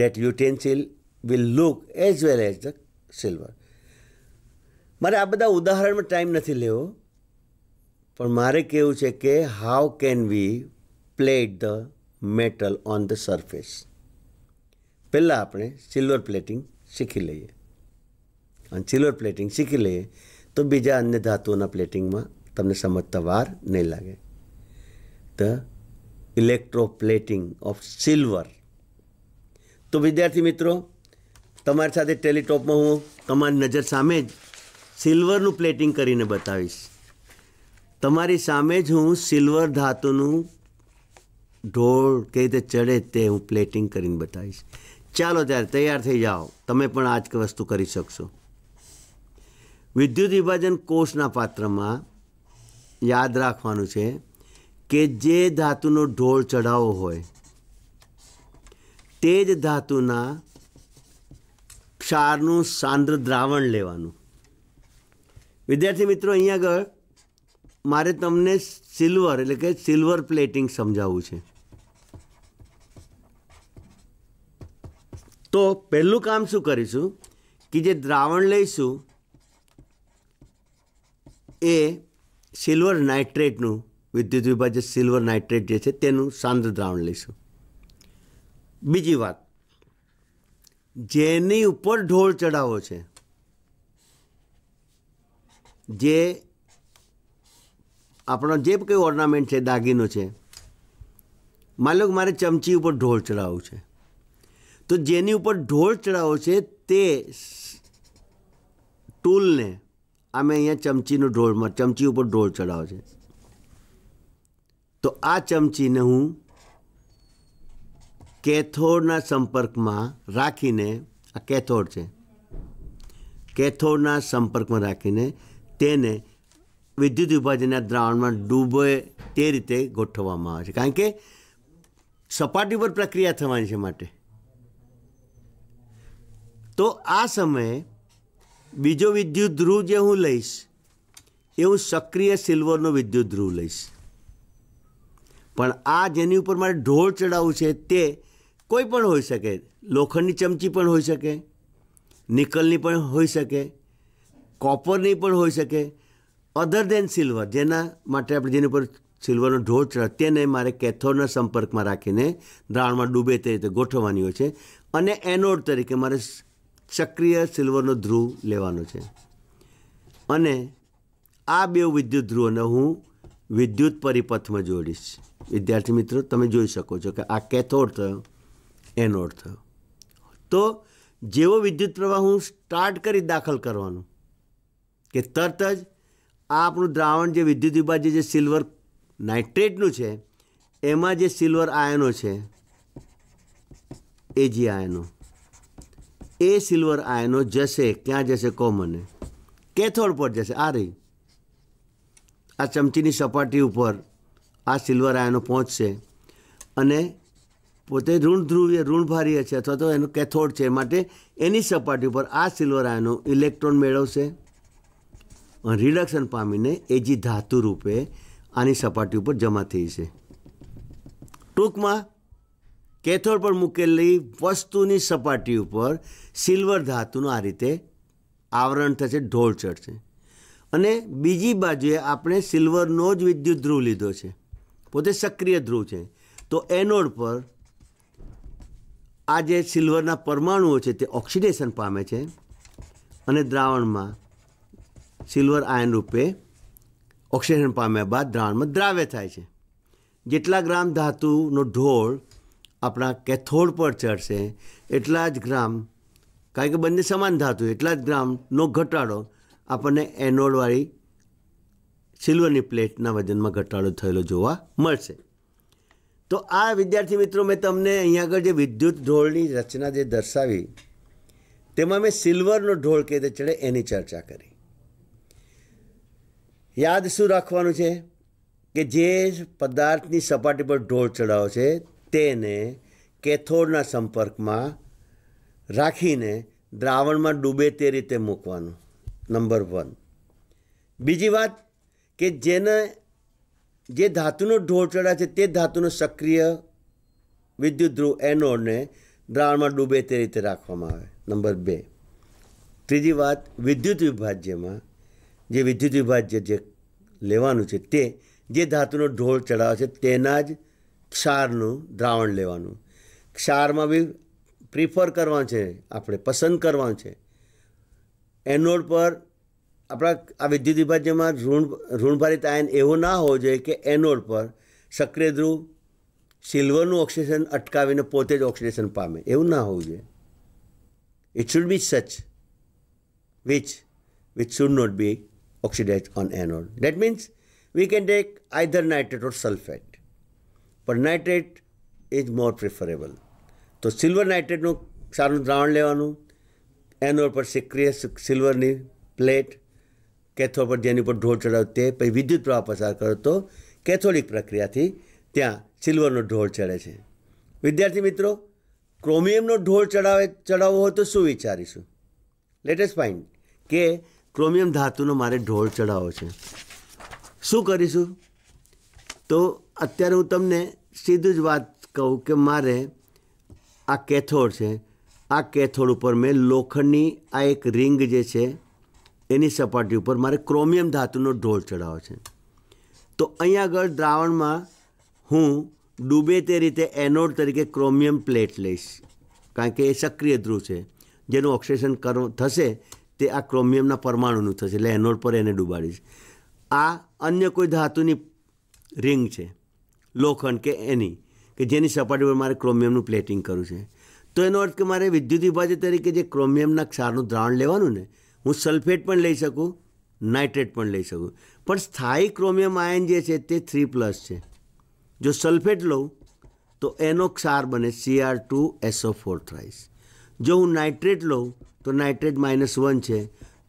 that utensil will look as well as the silver મારે આ બધા ઉદાહરણમાં ટાઈમ નથી લેવો પણ મારે કહેવું છે કે how can we plate the metal on the surface પહેલાં આપણે સિલ્વર પ્લેટિંગ શીખી લઈએ અને સિલ્વર પ્લેટિંગ શીખી લઈએ તો બીજા અન્ય ધાતુઓના પ્લેટિંગમાં તમને સમજતા વાર નહીં લાગે ધ પ્લેટિંગ ઓફ સિલ્વર તો વિદ્યાર્થી મિત્રો તમારી સાથે ટેલિટોપમાં હું તમારી નજર સામે જ સિલ્વરનું પ્લેટિંગ કરીને બતાવીશ તમારી સામે જ હું સિલ્વર ધાતુનું ઢોળ કેવી રીતે ચડે તે હું પ્લેટિંગ કરીને બતાવીશ ચાલો ત્યારે તૈયાર થઈ જાઓ તમે પણ આ જ વસ્તુ કરી શકશો વિદ્યુત વિભાજન કોષના પાત્રમાં યાદ રાખવાનું છે કે જે ધાતુનો ઢોળ ચઢાવો હોય તે જ ધાતુના ક્ષારનું સાંદ્ર દ્રાવણ લેવાનું વિદ્યાર્થી મિત્રો અહીં આગળ મારે તમને સિલ્વર એટલે કે સિલ્વર પ્લેટિંગ સમજાવવું છે તો પહેલું કામ શું કરીશું કે જે દ્રાવણ લઈશું એ સિલ્વર નાઇટ્રેટનું વિદ્યુત વિભાજ્ય સિલ્વર નાઇટ્રેટ જે છે તેનું સાંદ્ર દ્રાવણ લઈશું બીજી વાત જેની ઉપર ઢોળ ચડાવો છે જે આપણો જે કંઈ ઓર્નામેન્ટ છે દાગીનો છે માલો મારે ચમચી ઉપર ઢોળ ચડાવવું છે તો જેની ઉપર ઢોળ ચડાવો છે તે ટૂલને અમે અહીંયા ચમચીનો ઢોળમાં ચમચી ઉપર ઢોળ ચડાવો છે તો આ ચમચીને હું કેથોડના સંપર્કમાં રાખીને આ કેથોડ છે કેથોડના સંપર્કમાં રાખીને તેને વિદ્યુત વિભાજનના દ્રાવણમાં ડૂબે તે રીતે ગોઠવવામાં આવે છે કારણ કે સપાટી પર પ્રક્રિયા થવાની છે માટે તો આ સમયે બીજો વિદ્યુત ધ્રુવ જે હું લઈશ એ હું સક્રિય સિલ્વરનો વિદ્યુત ધ્રુવ લઈશ પણ આ જેની ઉપર મારે ઢોળ ચડાવવું છે તે કોઈ પણ હોઈ શકે લોખંડની ચમચી પણ હોઈ શકે નિકલની પણ હોઈ શકે કોપરની પણ હોઈ શકે અધર દેન સિલ્વર જેના માટે આપણે જેની ઉપર સિલ્વરનો ઢોળ ચડે તેને મારે કેથોડના સંપર્કમાં રાખીને દ્રાવણમાં ડૂબે તે રીતે ગોઠવવાની હોય છે અને એનોડ તરીકે મારે ચક્રિય સિલ્વરનો ધ્રુવ લેવાનો છે અને આ બે વિદ્યુત ધ્રુવને હું વિદ્યુત પરિપથમાં જોડીશ વિદ્યાર્થી મિત્રો તમે જોઈ શકો છો કે આ કેથોડ થયો એનોડ થયો તો જેવો વિદ્યુત પ્રવાહ હું સ્ટાર્ટ કરી દાખલ કરવાનો કે તરત જ આ આપણું દ્રાવણ જે વિદ્યુત વિભાજ્ય જે સિલ્વર નાઇટ્રેટનું છે એમાં જે સિલ્વર આયનો છે એ જી આયનો એ સિલ્વર આયનો જશે ક્યાં જશે મને કેથોડ પર જશે આ રહી આ ચમચીની સપાટી ઉપર આ સિલ્વર આયનો પહોંચશે અને પોતે ઋણ ધ્રુવીય ઋણભારીય છે અથવા તો એનું કેથોડ છે માટે એની સપાટી ઉપર આ સિલ્વર આયનો ઇલેક્ટ્રોન મેળવશે રિડક્શન પામીને એજી ધાતુ રૂપે આની સપાટી ઉપર જમા થઈ છે ટૂંકમાં કેથોડ પર મૂકેલી વસ્તુની સપાટી ઉપર સિલ્વર ધાતુનું આ રીતે આવરણ થશે ઢોળ ચડશે અને બીજી બાજુએ આપણે સિલ્વરનો જ વિદ્યુત ધ્રુવ લીધો છે પોતે સક્રિય ધ્રુવ છે તો એનોડ પર આ જે સિલ્વરના પરમાણુઓ છે તે ઓક્સિડેશન પામે છે અને દ્રાવણમાં સિલ્વર આયન રૂપે ઓક્સિડેશન પામ્યા બાદ દ્રાવણમાં દ્રાવ્ય થાય છે જેટલા ગ્રામ ધાતુનો ઢોળ આપણા કેથોડ પર ચડશે એટલા જ ગ્રામ કારણ કે બંને સમાન થતું એટલા જ ગ્રામનો ઘટાડો આપણને એનોડવાળી સિલ્વરની પ્લેટના વજનમાં ઘટાડો થયેલો જોવા મળશે તો આ વિદ્યાર્થી મિત્રો મેં તમને અહીં આગળ જે વિદ્યુત ઢોળની રચના જે દર્શાવી તેમાં મેં સિલ્વરનો ઢોળ કે રીતે ચડે એની ચર્ચા કરી યાદ શું રાખવાનું છે કે જે પદાર્થની સપાટી પર ઢોળ ચડાવો છે તેને કેથોડના સંપર્કમાં રાખીને દ્રાવણમાં ડૂબે તે રીતે મૂકવાનું નંબર વન બીજી વાત કે જેને જે ધાતુનો ઢોળ ચડાય છે તે ધાતુનો સક્રિય વિદ્યુત ધ્રુવ એનોડને દ્રાવણમાં ડૂબે તે રીતે રાખવામાં આવે નંબર બે ત્રીજી વાત વિદ્યુત વિભાજ્યમાં જે વિદ્યુત વિભાજ્ય જે લેવાનું છે તે જે ધાતુનો ઢોળ ચડાવે છે તેના જ ક્ષારનું દ્રાવણ લેવાનું ક્ષારમાં બી પ્રિફર કરવાનું છે આપણે પસંદ કરવાનું છે એનોડ પર આપણા આ વિદ્યુત વિભાજ્યમાં ઋણ ઋણભારિત આયન એવો ના હોવો જોઈએ કે એનોડ પર સક્રિય ધ્રુવ સિલ્વરનું ઓક્સિડેશન અટકાવીને પોતે જ ઓક્સિડેશન પામે એવું ના હોવું જોઈએ it should be such which which should not be oxidize on anode that means we can take either nitrate or sulphate પણ નાઇટ્રેટ ઇઝ મોર પ્રિફરેબલ તો સિલ્વર નાઇટ્રેટનું સારું દ્રાવણ લેવાનું એના ઉપર સક્રિય સિલ્વરની પ્લેટ કેથોડ પર જેની ઉપર ઢોળ ચડાવ તે પછી વિદ્યુત પ્રવાહ પસાર કરો તો કેથોડિક પ્રક્રિયાથી ત્યાં સિલ્વરનો ઢોળ ચડે છે વિદ્યાર્થી મિત્રો ક્રોમિયમનો ઢોળ ચડાવે ચડાવવો હોય તો શું વિચારીશું લેટેસ્ટ ફાઇન્ડ કે ક્રોમિયમ ધાતુનો મારે ઢોળ ચડાવવો છે શું કરીશું તો અત્યારે હું તમને સીધું જ વાત કહું કે મારે આ કેથોડ છે આ કેથોડ ઉપર મેં લોખંડની આ એક રિંગ જે છે એની સપાટી ઉપર મારે ક્રોમિયમ ધાતુનો ઢોળ ચડાવ્યો છે તો અહીંયા આગળ દ્રાવણમાં હું ડૂબે તે રીતે એનોડ તરીકે ક્રોમિયમ પ્લેટ લઈશ કારણ કે એ સક્રિય ધ્રુવ છે જેનું ઓક્સિડેશન કરો થશે તે આ ક્રોમિયમના પરમાણુનું થશે એટલે એનોડ પર એને ડૂબાડીશ આ અન્ય કોઈ ધાતુની રિંગ છે લોખંડ કે એની કે જેની સપાટી પર મારે ક્રોમિયમનું પ્લેટિંગ કરવું છે તો એનો અર્થ કે મારે વિદ્યુત વિભાજક તરીકે જે ક્રોમિયમના ક્ષારનું દ્રાવણ લેવાનું ને હું સલ્ફેટ પણ લઈ શકું નાઇટ્રેટ પણ લઈ શકું પણ સ્થાયી ક્રોમિયમ આયન જે છે તે થ્રી પ્લસ છે જો સલ્ફેટ લઉં તો એનો ક્ષાર બને CR two SO four thrice જો હું નાઇટ્રેટ લઉં તો નાઇટ્રેટ માઇનસ વન છે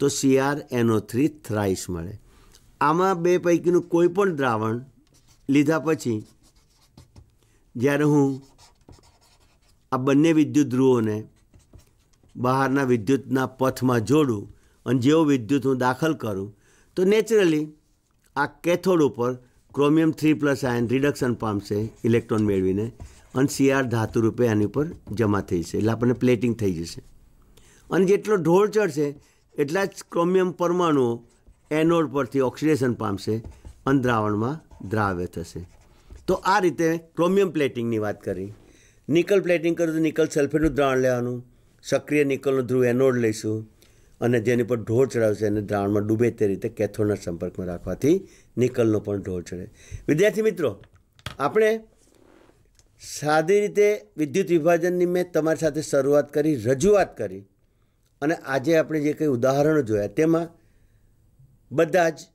તો સીઆર એનો થ્રી થ્રાઇસ મળે આમાં બે પૈકીનું કોઈ પણ દ્રાવણ લીધા પછી જ્યારે હું આ બંને વિદ્યુત ધ્રુવોને બહારના વિદ્યુતના પથમાં જોડું અને જેવો વિદ્યુત હું દાખલ કરું તો નેચરલી આ કેથોડ ઉપર chromium three plus ion reduction પામશે ઇલેક્ટ્રોન મેળવીને અને સીઆર ધાતુ રૂપે આની ઉપર જમા થઈ જશે એટલે આપણને પ્લેટિંગ થઈ જશે અને જેટલો ઢોળ ચડશે એટલા જ ક્રોમિયમ પરમાણુઓ એનોડ પરથી ઓક્સિડેશન પામશે અને દ્રાવણમાં દ્રાવ્ય થશે તો આ રીતે ક્રોમિયમ પ્લેટિંગની વાત કરી નિકલ પ્લેટિંગ કરું તો નિકલ સલ્ફેટનું દ્રાણ લેવાનું સક્રિય નિકલનું ધ્રુવ એનોડ લઈશું અને જેની પર ઢોળ ચડાવશે એને દ્રાણમાં ડૂબે તે રીતે કેથોડના સંપર્કમાં રાખવાથી નિકલનો પણ ઢોળ ચડે વિદ્યાર્થી મિત્રો આપણે સાદી રીતે વિદ્યુત વિભાજનની મેં તમારી સાથે શરૂઆત કરી રજૂઆત કરી અને આજે આપણે જે કંઈ ઉદાહરણો જોયા તેમાં બધા જ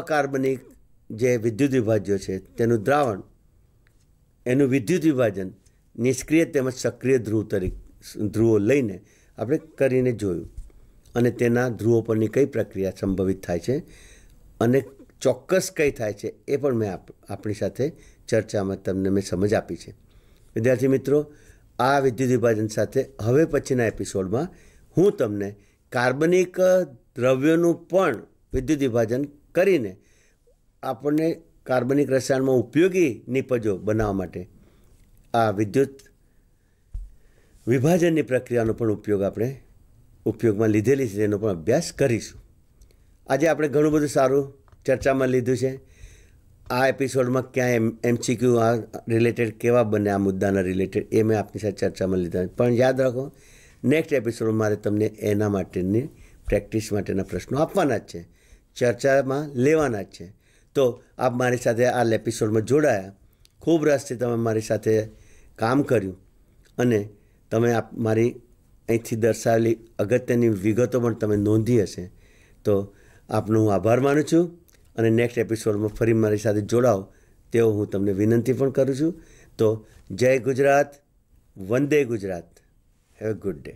અકાર્બનિક જે વિદ્યુત વિભાજ્ય છે તેનું દ્રાવણ એનું વિદ્યુત વિભાજન નિષ્ક્રિય તેમજ સક્રિય ધ્રુવ તરીકે ધ્રુવો લઈને આપણે કરીને જોયું અને તેના ધ્રુવો પરની કઈ પ્રક્રિયા સંભવિત થાય છે અને ચોક્કસ કઈ થાય છે એ પણ મેં આપણી સાથે ચર્ચામાં તમને મેં સમજ આપી છે વિદ્યાર્થી મિત્રો આ વિદ્યુત વિભાજન સાથે હવે પછીના એપિસોડમાં હું તમને કાર્બનિક દ્રવ્યોનું પણ વિદ્યુત વિભાજન કરીને આપણને કાર્બનિક રસાયણમાં ઉપયોગી નિપજો બનાવવા માટે આ વિદ્યુત વિભાજનની પ્રક્રિયાનો પણ ઉપયોગ આપણે ઉપયોગમાં લીધેલી છે તેનો પણ અભ્યાસ કરીશું આજે આપણે ઘણું બધું સારું ચર્ચામાં લીધું છે આ એપિસોડમાં ક્યાં એમ એમસીક્યુ આ રિલેટેડ કેવા બને આ મુદ્દાના રિલેટેડ એ મેં આપની સાથે ચર્ચામાં લીધા પણ યાદ રાખો નેક્સ્ટ એપિસોડ મારે તમને એના માટેની પ્રેક્ટિસ માટેના પ્રશ્નો આપવાના જ છે ચર્ચામાં લેવાના જ છે તો આપ મારી સાથે આ એપિસોડમાં જોડાયા ખૂબ રસથી તમે મારી સાથે કામ કર્યું અને તમે આપ મારી અહીંથી દર્શાવેલી અગત્યની વિગતો પણ તમે નોંધી હશે તો આપનો હું આભાર માનું છું અને નેક્સ્ટ એપિસોડમાં ફરી મારી સાથે જોડાઓ તેવો હું તમને વિનંતી પણ કરું છું તો જય ગુજરાત વંદે ગુજરાત હેવ ગુડ ડે